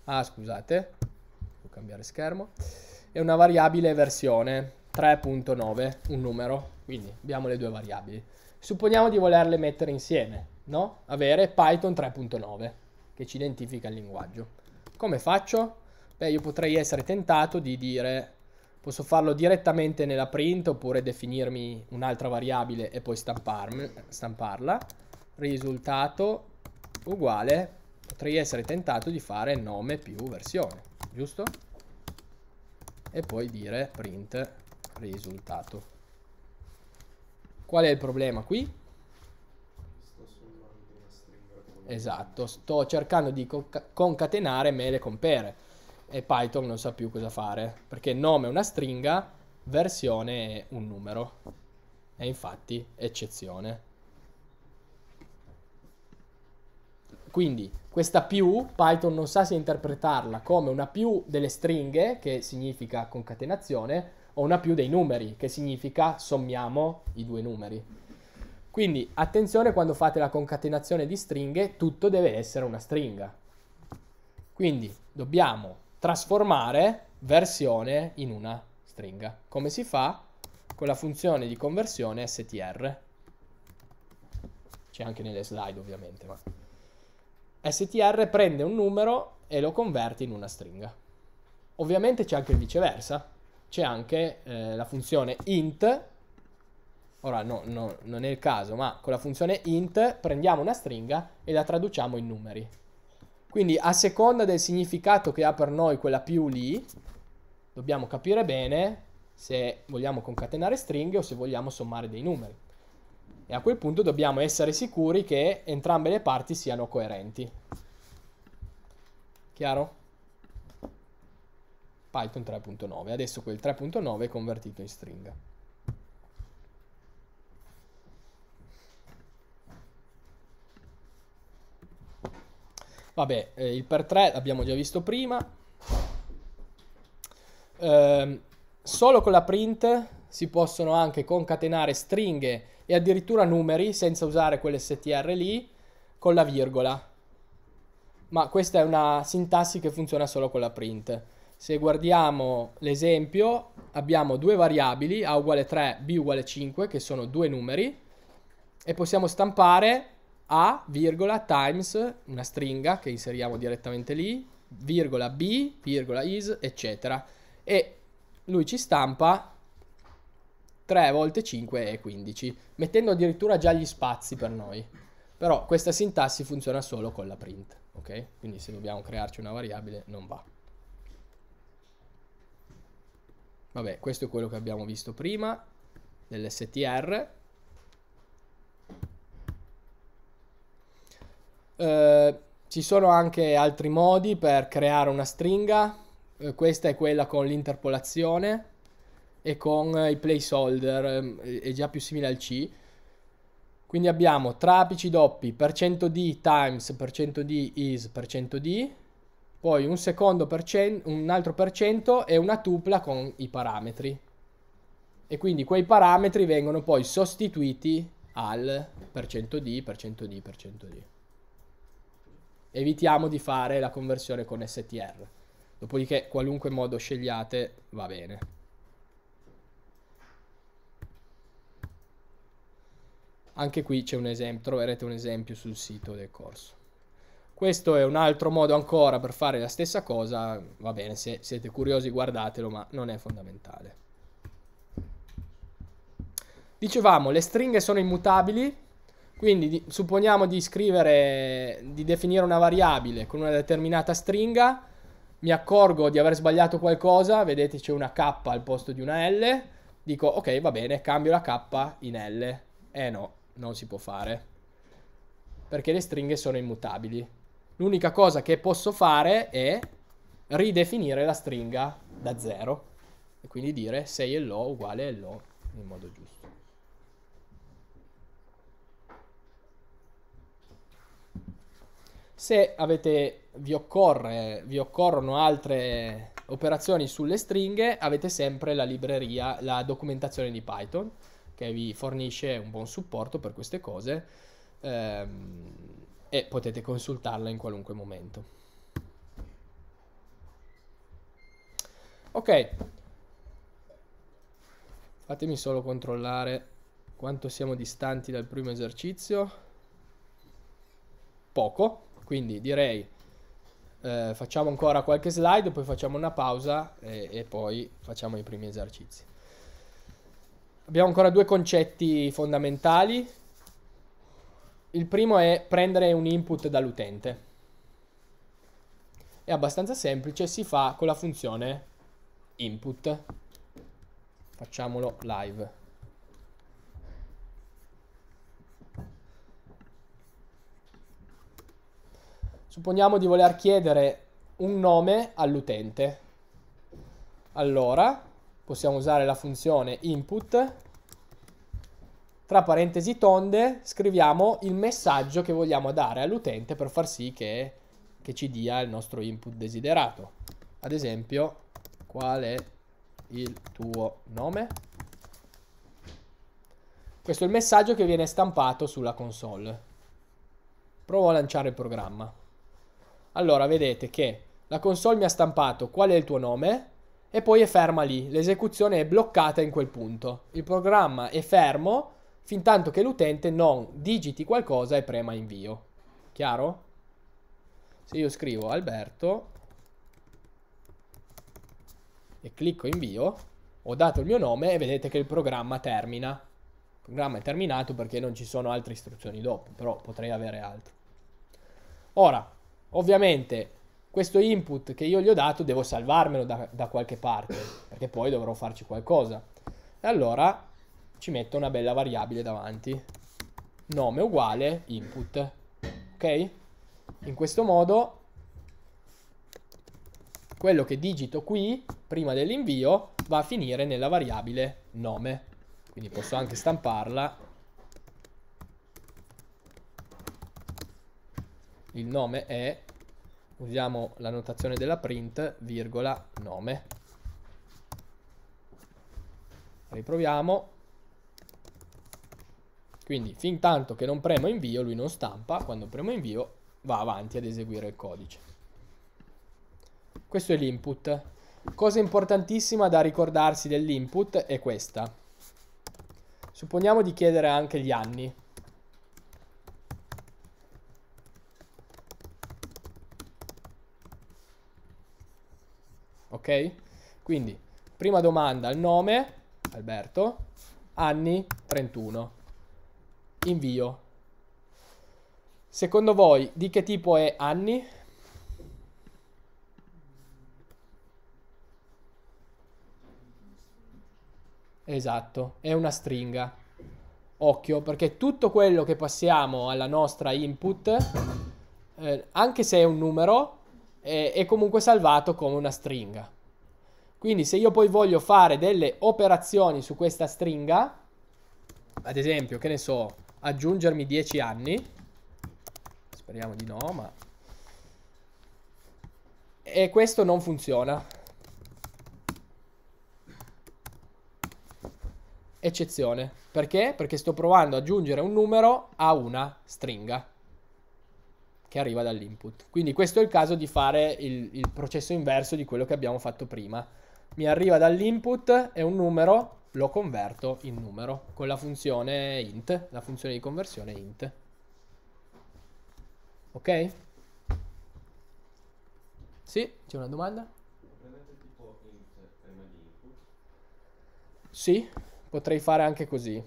Ah, scusate, devo cambiare schermo. E una variabile versione 3.9, un numero. Quindi abbiamo le due variabili. Supponiamo di volerle mettere insieme, no? Avere Python 3.9 che ci identifica il linguaggio. Come faccio? Beh, io potrei essere tentato di dire Posso farlo direttamente nella print oppure definirmi un'altra variabile e poi stamparla. Risultato uguale, potrei essere tentato di fare nome più versione, giusto? E poi dire print risultato. Qual è il problema qui? Esatto, sto cercando di concatenare mele con pere e Python non sa più cosa fare, perché nome è una stringa, versione è un numero. È infatti eccezione. Quindi questa più Python non sa se interpretarla come una più delle stringhe, che significa concatenazione, o una più dei numeri, che significa sommiamo i due numeri. Quindi attenzione quando fate la concatenazione di stringhe, tutto deve essere una stringa. Quindi dobbiamo trasformare versione in una stringa. Come si fa? Con la funzione di conversione str. C'è anche nelle slide ovviamente, ma... str prende un numero e lo converte in una stringa. Ovviamente c'è anche il viceversa, c'è anche eh, la funzione int, ora no, no, non è il caso, ma con la funzione int prendiamo una stringa e la traduciamo in numeri. Quindi a seconda del significato che ha per noi quella più lì, dobbiamo capire bene se vogliamo concatenare stringhe o se vogliamo sommare dei numeri. E a quel punto dobbiamo essere sicuri che entrambe le parti siano coerenti. Chiaro? Python 3.9. Adesso quel 3.9 è convertito in stringa. Vabbè, eh, il per 3 l'abbiamo già visto prima. Eh, solo con la print si possono anche concatenare stringhe e addirittura numeri senza usare quell'str lì con la virgola. Ma questa è una sintassi che funziona solo con la print. Se guardiamo l'esempio, abbiamo due variabili, a uguale 3, b uguale 5, che sono due numeri, e possiamo stampare a, virgola, times, una stringa che inseriamo direttamente lì, virgola, B, virgola, is, eccetera. E lui ci stampa 3 volte 5 è 15, mettendo addirittura già gli spazi per noi. Però questa sintassi funziona solo con la print, ok? Quindi se dobbiamo crearci una variabile non va. Vabbè, questo è quello che abbiamo visto prima dell'str. Eh, ci sono anche altri modi per creare una stringa, eh, questa è quella con l'interpolazione e con i placeholder, è ehm, già più simile al C. Quindi abbiamo trapici doppi, %d times, %d is, %d, poi un secondo percento, un altro percento e una tupla con i parametri. E quindi quei parametri vengono poi sostituiti al %d, %d, %d evitiamo di fare la conversione con str. Dopodiché qualunque modo scegliate va bene. Anche qui c'è un esempio, troverete un esempio sul sito del corso. Questo è un altro modo ancora per fare la stessa cosa, va bene, se siete curiosi guardatelo, ma non è fondamentale. Dicevamo, le stringhe sono immutabili, quindi di, supponiamo di scrivere, di definire una variabile con una determinata stringa, mi accorgo di aver sbagliato qualcosa, vedete c'è una K al posto di una L, dico ok va bene, cambio la K in L. Eh no, non si può fare, perché le stringhe sono immutabili. L'unica cosa che posso fare è ridefinire la stringa da zero e quindi dire se hello uguale hello in modo giusto. Se avete, vi, occorre, vi occorrono altre operazioni sulle stringhe, avete sempre la libreria, la documentazione di Python che vi fornisce un buon supporto per queste cose ehm, e potete consultarla in qualunque momento. Ok, fatemi solo controllare quanto siamo distanti dal primo esercizio. Poco, quindi direi eh, facciamo ancora qualche slide, poi facciamo una pausa e, e poi facciamo i primi esercizi. Abbiamo ancora due concetti fondamentali. Il primo è prendere un input dall'utente. È abbastanza semplice, si fa con la funzione input. Facciamolo live. Supponiamo di voler chiedere un nome all'utente. Allora, possiamo usare la funzione input. Tra parentesi tonde scriviamo il messaggio che vogliamo dare all'utente per far sì che, che ci dia il nostro input desiderato. Ad esempio, qual è il tuo nome? Questo è il messaggio che viene stampato sulla console. Provo a lanciare il programma. Allora, vedete che la console mi ha stampato qual è il tuo nome e poi è ferma lì, l'esecuzione è bloccata in quel punto. Il programma è fermo fin tanto che l'utente non digiti qualcosa e prema invio. Chiaro? Se io scrivo Alberto e clicco invio, ho dato il mio nome e vedete che il programma termina. Il programma è terminato perché non ci sono altre istruzioni dopo, però potrei avere altro. Ora, Ovviamente questo input che io gli ho dato devo salvarmelo da, da qualche parte, perché poi dovrò farci qualcosa. E allora ci metto una bella variabile davanti, nome uguale input, ok? In questo modo quello che digito qui, prima dell'invio, va a finire nella variabile nome. Quindi posso anche stamparla il nome è, usiamo la notazione della print, virgola, nome. Riproviamo. Quindi fin tanto che non premo invio, lui non stampa, quando premo invio va avanti ad eseguire il codice. Questo è l'input. Cosa importantissima da ricordarsi dell'input è questa. Supponiamo di chiedere anche gli anni. ok? Quindi, prima domanda, il nome, Alberto, anni 31, invio. Secondo voi, di che tipo è anni? Esatto, è una stringa. Occhio, perché tutto quello che passiamo alla nostra input, eh, anche se è un numero, eh, è comunque salvato come una stringa. Quindi se io poi voglio fare delle operazioni su questa stringa, ad esempio, che ne so, aggiungermi 10 anni, speriamo di no, ma... E questo non funziona. Eccezione. Perché? Perché sto provando ad aggiungere un numero a una stringa che arriva dall'input. Quindi questo è il caso di fare il, il processo inverso di quello che abbiamo fatto prima. Mi arriva dall'input e un numero lo converto in numero con la funzione int, la funzione di conversione int. Ok? Sì, c'è una domanda? Sì, potrei fare anche così,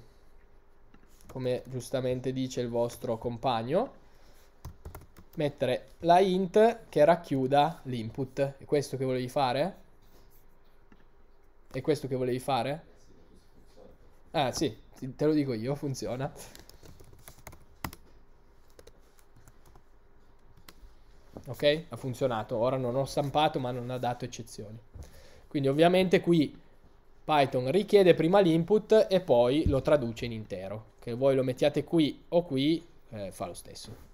come giustamente dice il vostro compagno mettere la int che racchiuda l'input. È questo che volevi fare? È questo che volevi fare? Ah sì, te lo dico io, funziona. Ok, ha funzionato. Ora non ho stampato ma non ha dato eccezioni. Quindi ovviamente qui Python richiede prima l'input e poi lo traduce in intero. Che voi lo mettiate qui o qui, eh, fa lo stesso.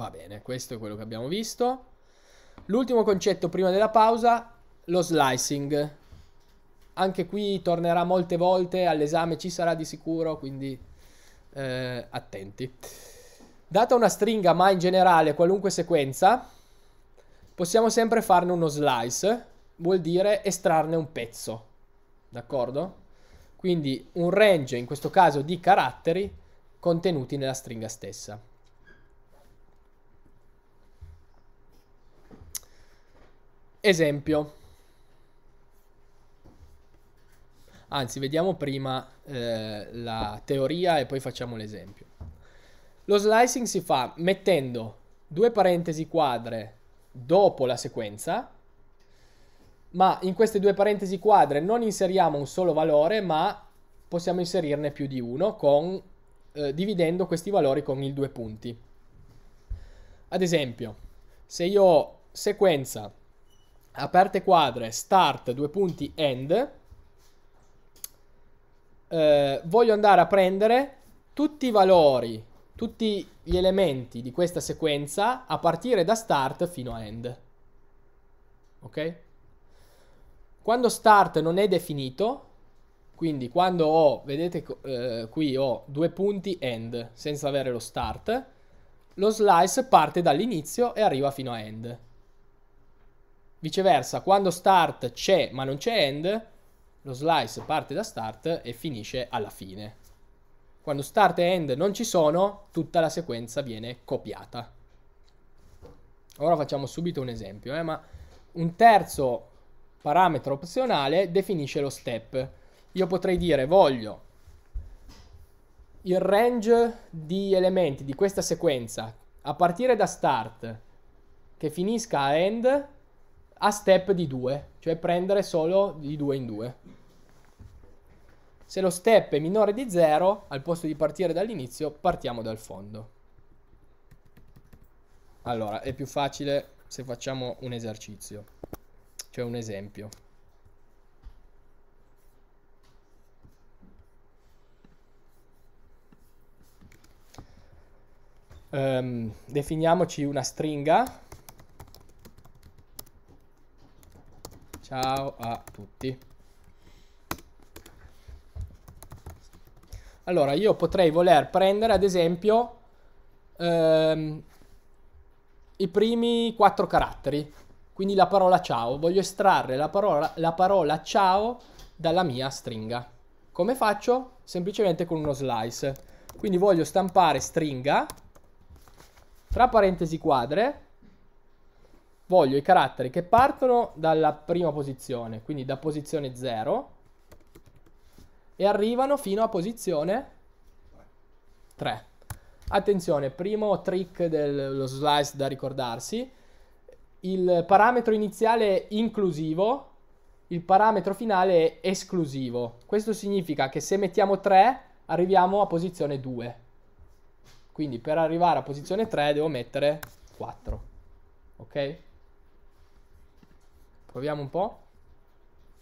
Va bene, questo è quello che abbiamo visto. L'ultimo concetto prima della pausa, lo slicing. Anche qui tornerà molte volte, all'esame ci sarà di sicuro, quindi eh, attenti. Data una stringa, ma in generale qualunque sequenza, possiamo sempre farne uno slice, vuol dire estrarne un pezzo, d'accordo? Quindi un range, in questo caso di caratteri, contenuti nella stringa stessa. Esempio. Anzi, vediamo prima eh, la teoria e poi facciamo l'esempio. Lo slicing si fa mettendo due parentesi quadre dopo la sequenza, ma in queste due parentesi quadre non inseriamo un solo valore, ma possiamo inserirne più di uno con, eh, dividendo questi valori con i due punti. Ad esempio, se io ho sequenza aperte quadre, start, due punti, end. Eh, voglio andare a prendere tutti i valori, tutti gli elementi di questa sequenza a partire da start fino a end. Ok? Quando start non è definito, quindi quando ho, vedete eh, qui ho due punti end senza avere lo start, lo slice parte dall'inizio e arriva fino a end. Viceversa, quando start c'è ma non c'è end, lo slice parte da start e finisce alla fine. Quando start e end non ci sono, tutta la sequenza viene copiata. Ora facciamo subito un esempio, eh, ma un terzo parametro opzionale definisce lo step. Io potrei dire voglio il range di elementi di questa sequenza a partire da start che finisca a end a step di 2, cioè prendere solo di 2 in 2. Se lo step è minore di 0, al posto di partire dall'inizio, partiamo dal fondo. Allora, è più facile se facciamo un esercizio, cioè un esempio. Um, definiamoci una stringa Ciao a tutti. Allora, io potrei voler prendere, ad esempio, ehm, i primi quattro caratteri, quindi la parola ciao. Voglio estrarre la parola, la parola ciao dalla mia stringa. Come faccio? Semplicemente con uno slice. Quindi voglio stampare stringa, tra parentesi quadre, voglio i caratteri che partono dalla prima posizione, quindi da posizione 0 e arrivano fino a posizione 3. Attenzione, primo trick dello slice da ricordarsi, il parametro iniziale è inclusivo, il parametro finale è esclusivo. Questo significa che se mettiamo 3 arriviamo a posizione 2. Quindi per arrivare a posizione 3 devo mettere 4. Ok? Proviamo un po'.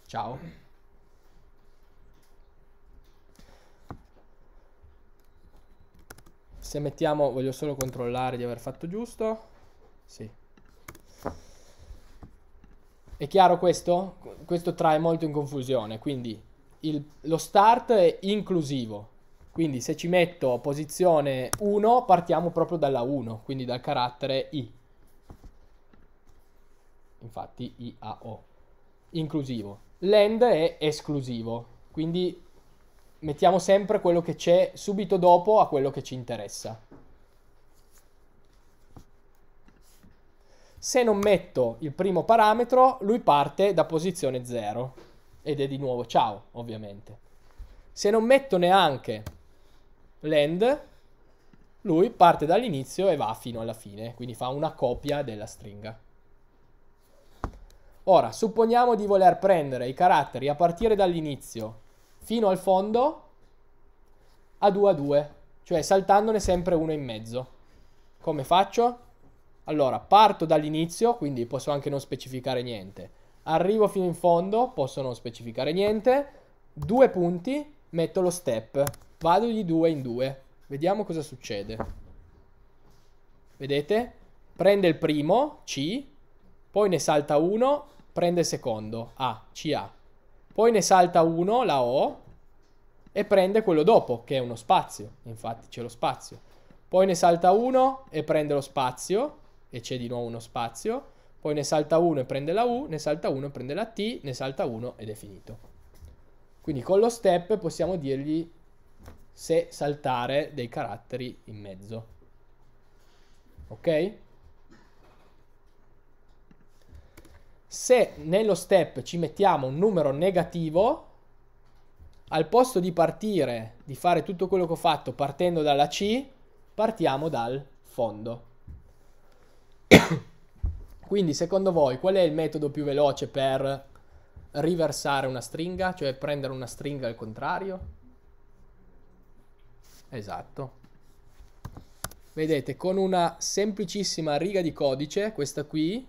Ciao. Se mettiamo, voglio solo controllare di aver fatto giusto. Sì. È chiaro questo? Questo trae molto in confusione, quindi il, lo start è inclusivo. Quindi se ci metto posizione 1, partiamo proprio dalla 1, quindi dal carattere I infatti IAO, inclusivo. Land è esclusivo, quindi mettiamo sempre quello che c'è subito dopo a quello che ci interessa. Se non metto il primo parametro, lui parte da posizione 0 ed è di nuovo ciao, ovviamente. Se non metto neanche land, lui parte dall'inizio e va fino alla fine, quindi fa una copia della stringa. Ora, supponiamo di voler prendere i caratteri a partire dall'inizio fino al fondo a 2 a 2, cioè saltandone sempre uno in mezzo. Come faccio? Allora, parto dall'inizio, quindi posso anche non specificare niente. Arrivo fino in fondo, posso non specificare niente. Due punti, metto lo step. Vado di due in due. Vediamo cosa succede. Vedete? Prende il primo, C, poi ne salta uno, prende il secondo, A, C, A. Poi ne salta uno, la O, e prende quello dopo, che è uno spazio, infatti c'è lo spazio. Poi ne salta uno e prende lo spazio, e c'è di nuovo uno spazio. Poi ne salta uno e prende la U, ne salta uno e prende la T, ne salta uno ed è finito. Quindi con lo step possiamo dirgli se saltare dei caratteri in mezzo. Ok? se nello step ci mettiamo un numero negativo, al posto di partire, di fare tutto quello che ho fatto partendo dalla C, partiamo dal fondo. Quindi secondo voi qual è il metodo più veloce per riversare una stringa, cioè prendere una stringa al contrario? Esatto. Vedete, con una semplicissima riga di codice, questa qui,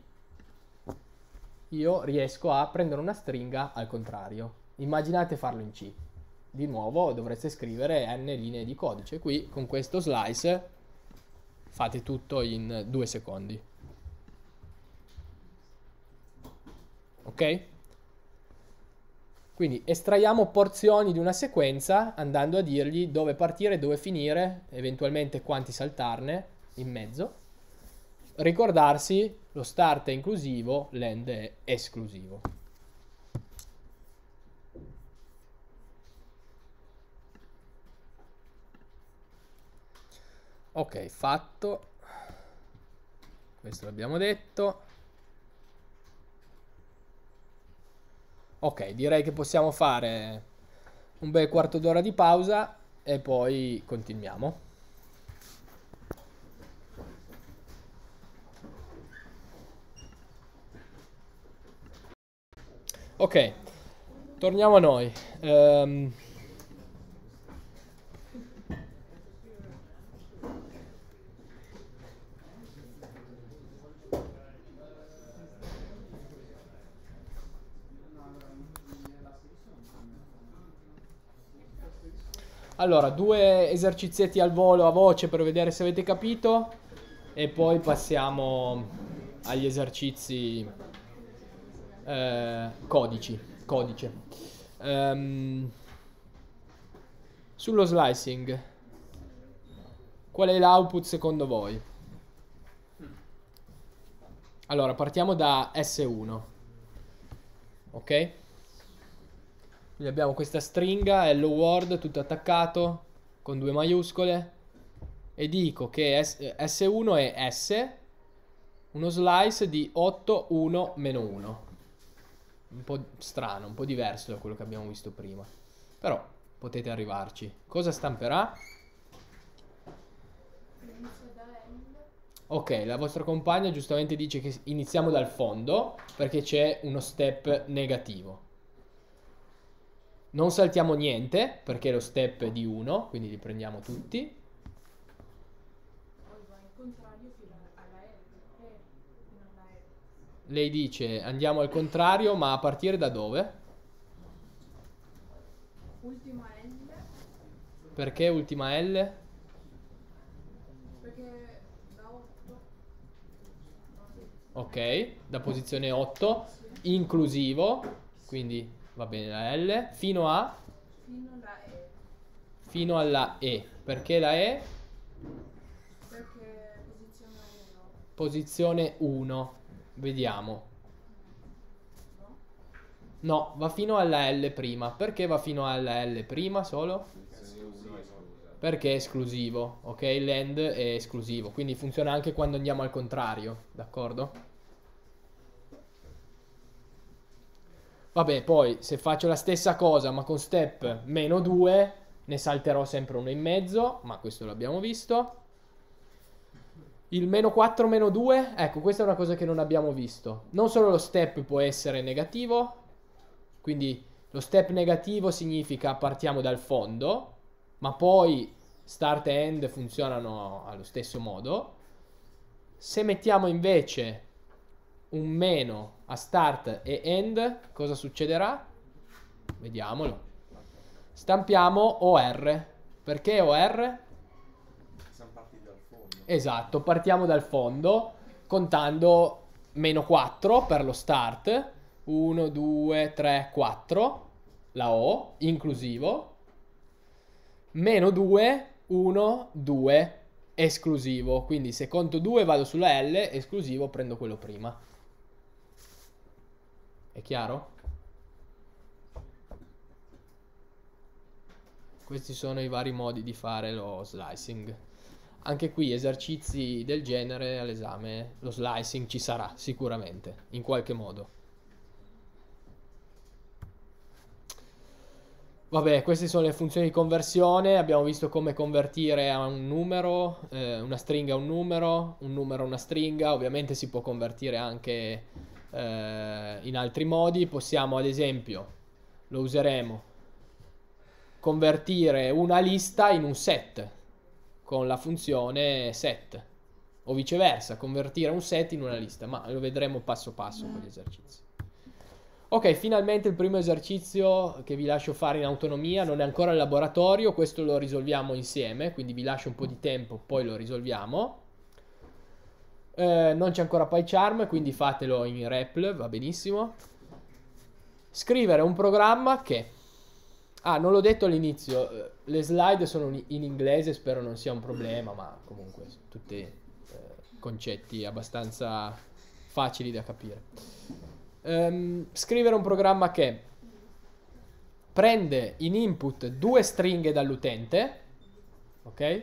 io riesco a prendere una stringa al contrario. Immaginate farlo in C. Di nuovo dovreste scrivere n linee di codice. Qui con questo slice fate tutto in due secondi. Ok? Quindi estraiamo porzioni di una sequenza andando a dirgli dove partire, dove finire, eventualmente quanti saltarne in mezzo ricordarsi lo start è inclusivo, l'end è esclusivo. Ok, fatto. Questo l'abbiamo detto. Ok, direi che possiamo fare un bel quarto d'ora di pausa e poi continuiamo. Ok, torniamo a noi. Um, Allora, due esercizietti al volo a voce per vedere se avete capito e poi passiamo agli esercizi eh, codici, codice. Um, sullo slicing, qual è l'output secondo voi? Allora, partiamo da S1. Ok? Quindi abbiamo questa stringa, hello world, tutto attaccato, con due maiuscole. E dico che S eh, S1 è S, uno slice di 8, 1, meno 1 un po' strano, un po' diverso da quello che abbiamo visto prima. Però potete arrivarci. Cosa stamperà? Ok, la vostra compagna giustamente dice che iniziamo dal fondo perché c'è uno step negativo. Non saltiamo niente perché lo step è di 1, quindi li prendiamo tutti. Lei dice andiamo al contrario, ma a partire da dove? Ultima L. Perché ultima L? Perché da 8. Ok, da posizione 8, sì. inclusivo, quindi va bene la L, fino a? Fino alla E. Fino alla E. Perché la E? Perché posizione 1. Posizione 1. Vediamo. No, va fino alla L prima. Perché va fino alla L prima solo? Perché è esclusivo, ok? L'end è esclusivo, quindi funziona anche quando andiamo al contrario, d'accordo? Vabbè, poi se faccio la stessa cosa ma con step meno 2, ne salterò sempre uno in mezzo, ma questo l'abbiamo visto. Il meno 4, meno 2, ecco, questa è una cosa che non abbiamo visto. Non solo lo step può essere negativo, quindi lo step negativo significa partiamo dal fondo, ma poi start e end funzionano allo stesso modo. Se mettiamo invece un meno a start e end, cosa succederà? Vediamolo. Stampiamo OR. Perché OR? Esatto, partiamo dal fondo contando meno 4 per lo start. 1, 2, 3, 4, la O, inclusivo. Meno 2, 1, 2, esclusivo. Quindi se conto 2 vado sulla L, esclusivo prendo quello prima. È chiaro? Questi sono i vari modi di fare lo slicing. Anche qui esercizi del genere all'esame, lo slicing ci sarà sicuramente, in qualche modo. Vabbè, queste sono le funzioni di conversione, abbiamo visto come convertire a un numero, eh, una stringa a un numero, un numero a una stringa, ovviamente si può convertire anche eh, in altri modi, possiamo ad esempio, lo useremo, convertire una lista in un set, con la funzione set o viceversa, convertire un set in una lista, ma lo vedremo passo passo con gli esercizi. Ok, finalmente il primo esercizio che vi lascio fare in autonomia, non è ancora il laboratorio, questo lo risolviamo insieme, quindi vi lascio un po' di tempo, poi lo risolviamo. Eh, non c'è ancora PyCharm, quindi fatelo in REPL, va benissimo. Scrivere un programma che... Ah, non l'ho detto all'inizio, eh, le slide sono in inglese, spero non sia un problema, ma comunque tutti eh, concetti abbastanza facili da capire. Um, scrivere un programma che prende in input due stringhe dall'utente, ok?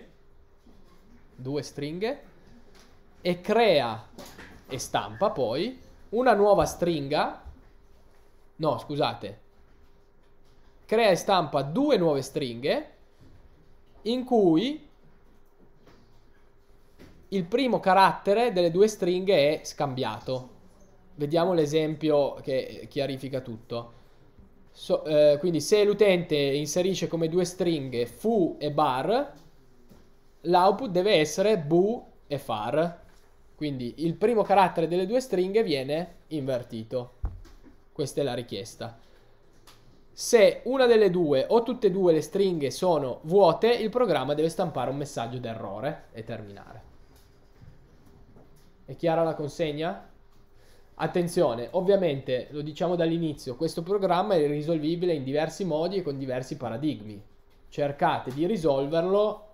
Due stringhe e crea e stampa poi una nuova stringa. No, scusate. Crea e stampa due nuove stringhe in cui il primo carattere delle due stringhe è scambiato. Vediamo l'esempio che chiarifica tutto. So, eh, quindi se l'utente inserisce come due stringhe fu e bar, l'output deve essere bu e far. Quindi il primo carattere delle due stringhe viene invertito. Questa è la richiesta. Se una delle due o tutte e due le stringhe sono vuote, il programma deve stampare un messaggio d'errore e terminare. È chiara la consegna? Attenzione, ovviamente lo diciamo dall'inizio, questo programma è risolvibile in diversi modi e con diversi paradigmi. Cercate di risolverlo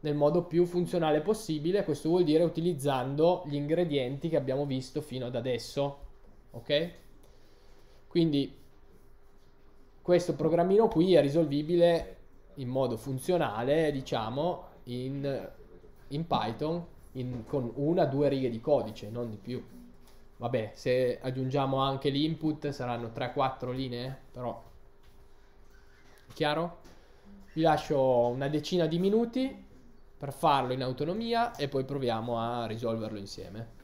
nel modo più funzionale possibile, questo vuol dire utilizzando gli ingredienti che abbiamo visto fino ad adesso, ok? Quindi questo programmino qui è risolvibile in modo funzionale, diciamo, in, in Python in, con una o due righe di codice, non di più. Vabbè, se aggiungiamo anche l'input saranno 3-4 linee, però è chiaro? Vi lascio una decina di minuti per farlo in autonomia e poi proviamo a risolverlo insieme.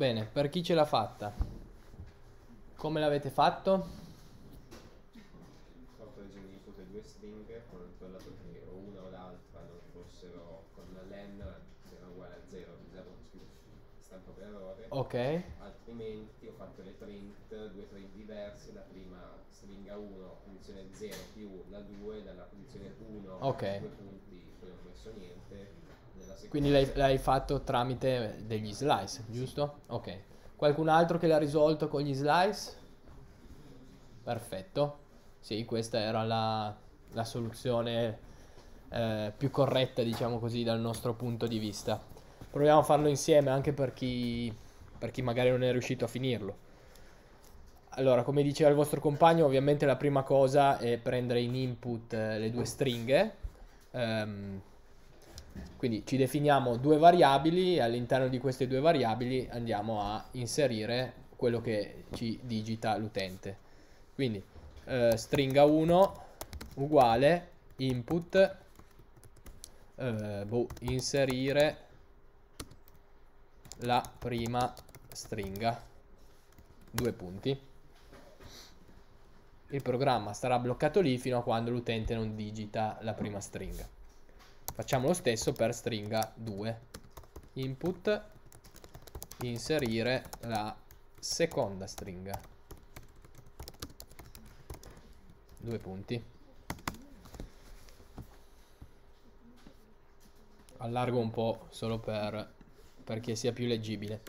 bene, per chi ce l'ha fatta? Come l'avete fatto? Sto leggendo tutte e due stringhe con il tuo che o una o l'altra non fossero con la len erano uguali a 0, usavo stampo per errore. Ok. Altrimenti ho fatto le print, due print diverse, la prima stringa 1, posizione 0 più la 2, dalla posizione 1 okay. due punti, poi non ho messo niente. Quindi l'hai, l'hai fatto tramite degli slice, giusto? Ok. Qualcun altro che l'ha risolto con gli slice? Perfetto. Sì, questa era la, la soluzione eh, più corretta, diciamo così, dal nostro punto di vista. Proviamo a farlo insieme anche per chi, per chi magari non è riuscito a finirlo. Allora, come diceva il vostro compagno, ovviamente la prima cosa è prendere in input eh, le due stringhe. Um, quindi ci definiamo due variabili e all'interno di queste due variabili andiamo a inserire quello che ci digita l'utente. Quindi eh, stringa 1 uguale input eh, boh, inserire la prima stringa due punti. Il programma sarà bloccato lì fino a quando l'utente non digita la prima stringa. Facciamo lo stesso per stringa 2. Input, inserire la seconda stringa. Due punti. Allargo un po' solo per, perché sia più leggibile.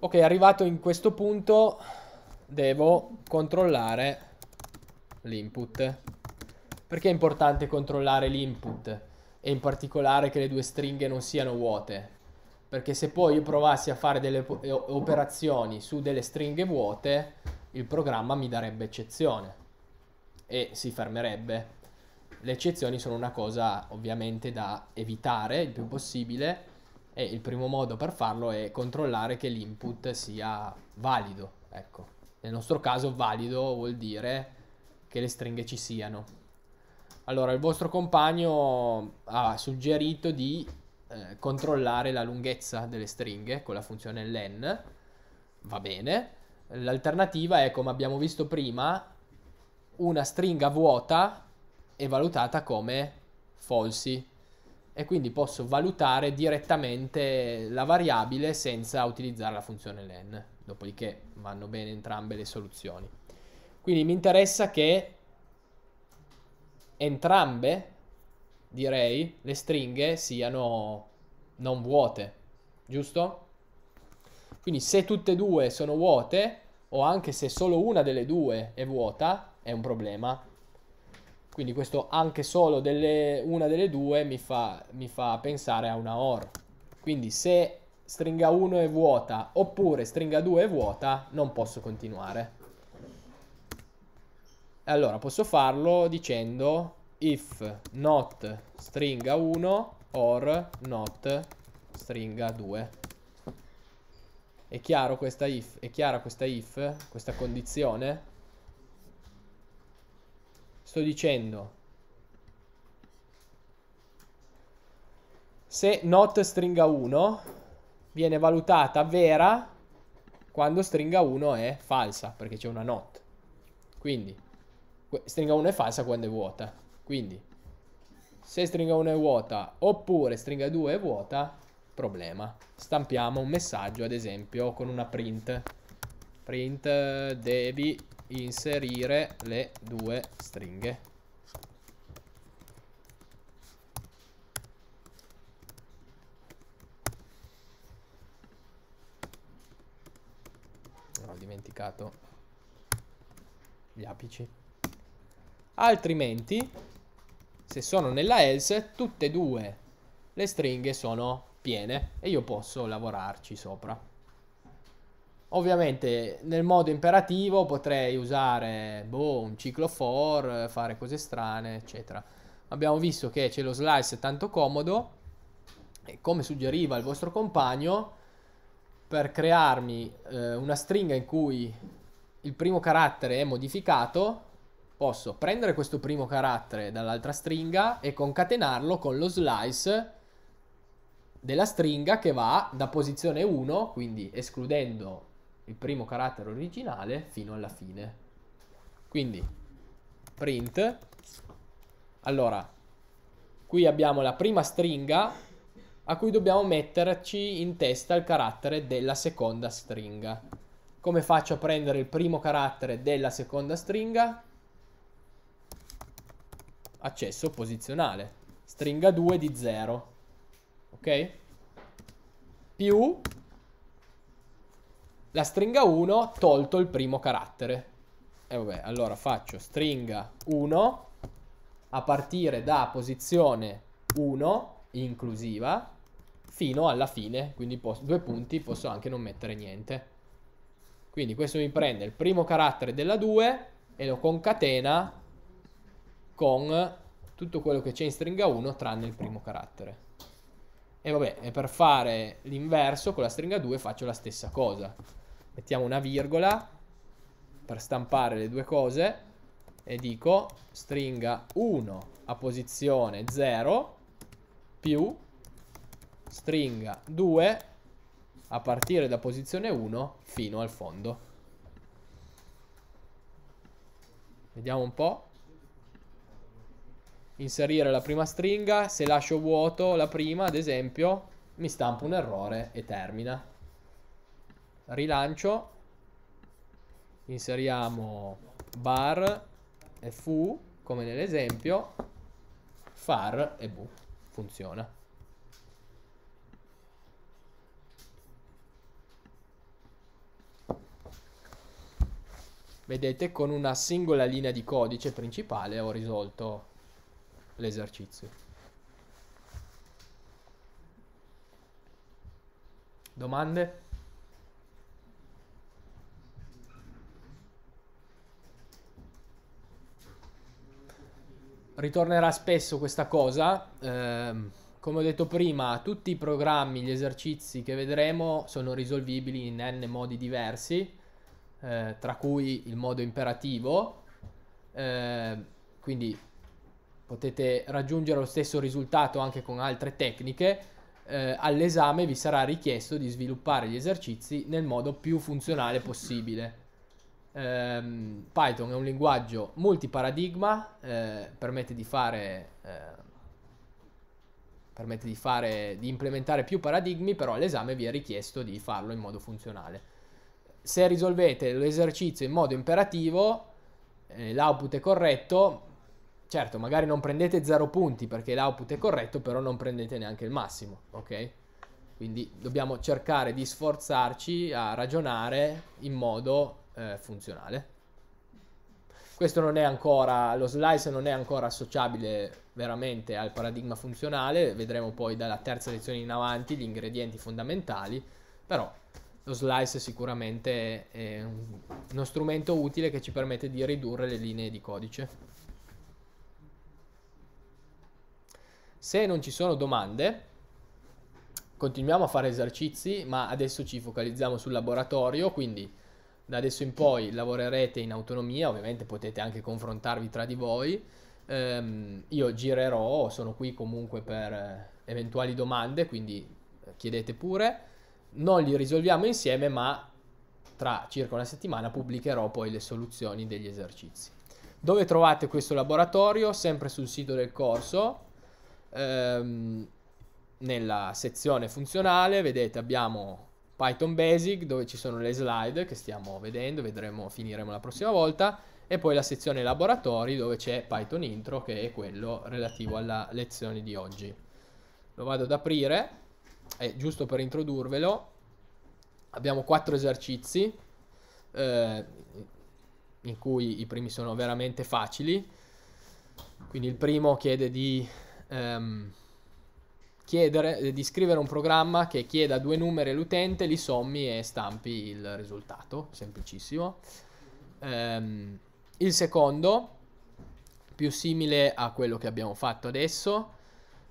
Ok, arrivato in questo punto devo controllare l'input. Perché è importante controllare l'input? e in particolare che le due stringhe non siano vuote. Perché se poi io provassi a fare delle eh, operazioni su delle stringhe vuote, il programma mi darebbe eccezione e si fermerebbe. Le eccezioni sono una cosa ovviamente da evitare il più possibile e il primo modo per farlo è controllare che l'input sia valido. Ecco, nel nostro caso valido vuol dire che le stringhe ci siano. Allora, il vostro compagno ha suggerito di eh, controllare la lunghezza delle stringhe con la funzione len. Va bene. L'alternativa è, come abbiamo visto prima, una stringa vuota è valutata come falsi e quindi posso valutare direttamente la variabile senza utilizzare la funzione len. Dopodiché vanno bene entrambe le soluzioni. Quindi mi interessa che entrambe, direi, le stringhe siano non vuote, giusto? Quindi se tutte e due sono vuote, o anche se solo una delle due è vuota, è un problema. Quindi questo anche solo delle, una delle due mi fa, mi fa pensare a una OR. Quindi se stringa 1 è vuota oppure stringa 2 è vuota, non posso continuare. Allora, posso farlo dicendo if not stringa 1 or not stringa 2. È chiaro questa if? È chiara questa if? Questa condizione? Sto dicendo se not stringa 1 viene valutata vera quando stringa 1 è falsa perché c'è una not. Quindi stringa 1 è falsa quando è vuota. Quindi se stringa 1 è vuota oppure stringa 2 è vuota, problema. Stampiamo un messaggio ad esempio con una print. Print devi inserire le due stringhe. ho dimenticato gli apici Altrimenti, se sono nella else, tutte e due le stringhe sono piene e io posso lavorarci sopra. Ovviamente nel modo imperativo potrei usare boh, un ciclo for, fare cose strane, eccetera. Abbiamo visto che c'è lo slice tanto comodo e come suggeriva il vostro compagno, per crearmi eh, una stringa in cui il primo carattere è modificato, posso prendere questo primo carattere dall'altra stringa e concatenarlo con lo slice della stringa che va da posizione 1, quindi escludendo il primo carattere originale, fino alla fine. Quindi, print. Allora, qui abbiamo la prima stringa a cui dobbiamo metterci in testa il carattere della seconda stringa. Come faccio a prendere il primo carattere della seconda stringa? accesso posizionale. Stringa 2 di 0. Ok? Più la stringa 1 tolto il primo carattere. E vabbè, allora faccio stringa 1 a partire da posizione 1 inclusiva fino alla fine, quindi due punti, posso anche non mettere niente. Quindi questo mi prende il primo carattere della 2 e lo concatena con tutto quello che c'è in stringa 1 tranne il primo carattere. E vabbè, e per fare l'inverso con la stringa 2 faccio la stessa cosa. Mettiamo una virgola per stampare le due cose e dico stringa 1 a posizione 0 più stringa 2 a partire da posizione 1 fino al fondo. Vediamo un po' inserire la prima stringa, se lascio vuoto la prima ad esempio mi stampa un errore e termina. Rilancio, inseriamo bar e fu come nell'esempio, far e bu, funziona. Vedete con una singola linea di codice principale ho risolto l'esercizio. Domande? Ritornerà spesso questa cosa. Eh, come ho detto prima, tutti i programmi, gli esercizi che vedremo sono risolvibili in n modi diversi, eh, tra cui il modo imperativo. Eh, quindi potete raggiungere lo stesso risultato anche con altre tecniche, eh, all'esame vi sarà richiesto di sviluppare gli esercizi nel modo più funzionale possibile. Ehm, Python è un linguaggio multiparadigma, eh, permette di fare... Eh, permette di, fare, di implementare più paradigmi, però all'esame vi è richiesto di farlo in modo funzionale. Se risolvete l'esercizio in modo imperativo, eh, l'output è corretto, Certo, magari non prendete 0 punti perché l'output è corretto, però non prendete neanche il massimo, ok? Quindi dobbiamo cercare di sforzarci a ragionare in modo eh, funzionale. Questo non è ancora, lo slice non è ancora associabile veramente al paradigma funzionale, vedremo poi dalla terza lezione in avanti gli ingredienti fondamentali, però lo slice sicuramente è uno strumento utile che ci permette di ridurre le linee di codice. Se non ci sono domande, continuiamo a fare esercizi, ma adesso ci focalizziamo sul laboratorio, quindi da adesso in poi lavorerete in autonomia, ovviamente potete anche confrontarvi tra di voi. Um, io girerò, sono qui comunque per eh, eventuali domande, quindi eh, chiedete pure. Non li risolviamo insieme, ma tra circa una settimana pubblicherò poi le soluzioni degli esercizi. Dove trovate questo laboratorio? Sempre sul sito del corso Ehm, nella sezione funzionale vedete abbiamo Python Basic dove ci sono le slide che stiamo vedendo, vedremo, finiremo la prossima volta e poi la sezione laboratori dove c'è Python Intro che è quello relativo alla lezione di oggi. Lo vado ad aprire e giusto per introdurvelo abbiamo quattro esercizi eh, in cui i primi sono veramente facili. Quindi il primo chiede di ehm, chiedere, eh, di scrivere un programma che chieda due numeri all'utente, li sommi e stampi il risultato, semplicissimo. Ehm, il secondo, più simile a quello che abbiamo fatto adesso,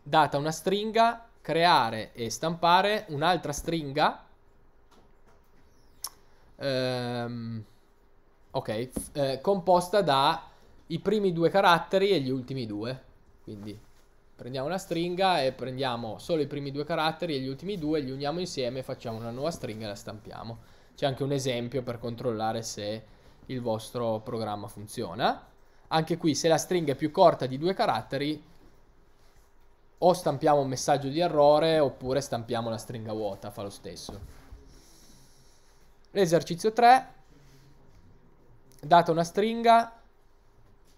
data una stringa, creare e stampare un'altra stringa. Ehm, ok, eh, composta i primi due caratteri e gli ultimi due. Quindi prendiamo una stringa e prendiamo solo i primi due caratteri e gli ultimi due, li uniamo insieme, facciamo una nuova stringa e la stampiamo. C'è anche un esempio per controllare se il vostro programma funziona. Anche qui se la stringa è più corta di due caratteri o stampiamo un messaggio di errore oppure stampiamo la stringa vuota, fa lo stesso. L'esercizio 3, data una stringa,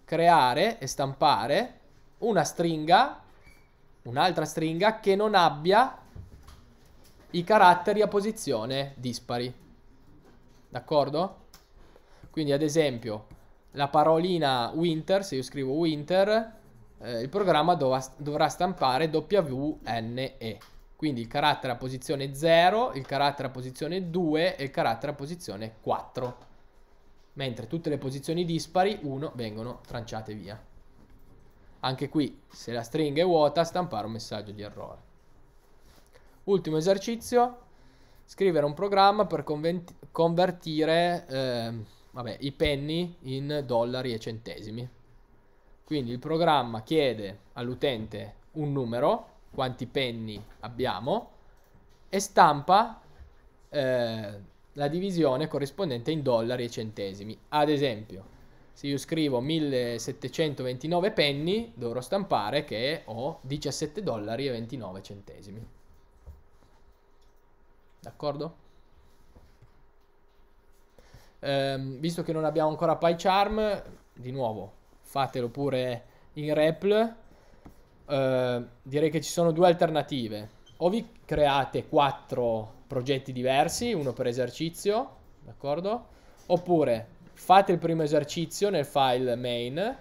creare e stampare una stringa un'altra stringa che non abbia i caratteri a posizione dispari. D'accordo? Quindi ad esempio la parolina winter, se io scrivo winter, eh, il programma dov dovrà stampare WNE. Quindi il carattere a posizione 0, il carattere a posizione 2 e il carattere a posizione 4. Mentre tutte le posizioni dispari 1 vengono tranciate via. Anche qui, se la stringa è vuota, stampare un messaggio di errore. Ultimo esercizio, scrivere un programma per convertire eh, vabbè, i penny in dollari e centesimi. Quindi il programma chiede all'utente un numero, quanti penny abbiamo, e stampa eh, la divisione corrispondente in dollari e centesimi. Ad esempio, se io scrivo 1729 penny, dovrò stampare che ho 17 dollari e 29 centesimi. D'accordo? Ehm, visto che non abbiamo ancora PyCharm, di nuovo, fatelo pure in REPL. Ehm, direi che ci sono due alternative. O vi create quattro progetti diversi, uno per esercizio, d'accordo? Oppure fate il primo esercizio nel file main,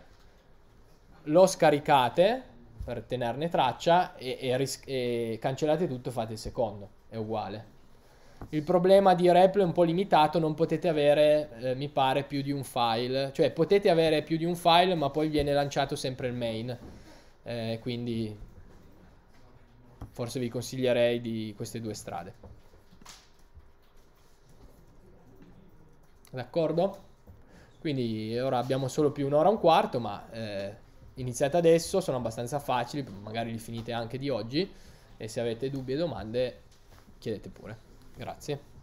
lo scaricate per tenerne traccia e, e, e cancellate tutto fate il secondo, è uguale. Il problema di Repl è un po' limitato, non potete avere, eh, mi pare, più di un file. Cioè, potete avere più di un file, ma poi viene lanciato sempre il main. Eh, quindi, forse vi consiglierei di queste due strade. D'accordo? Quindi ora abbiamo solo più un'ora e un quarto, ma eh, iniziate adesso, sono abbastanza facili, magari li finite anche di oggi e se avete dubbi e domande chiedete pure. Grazie.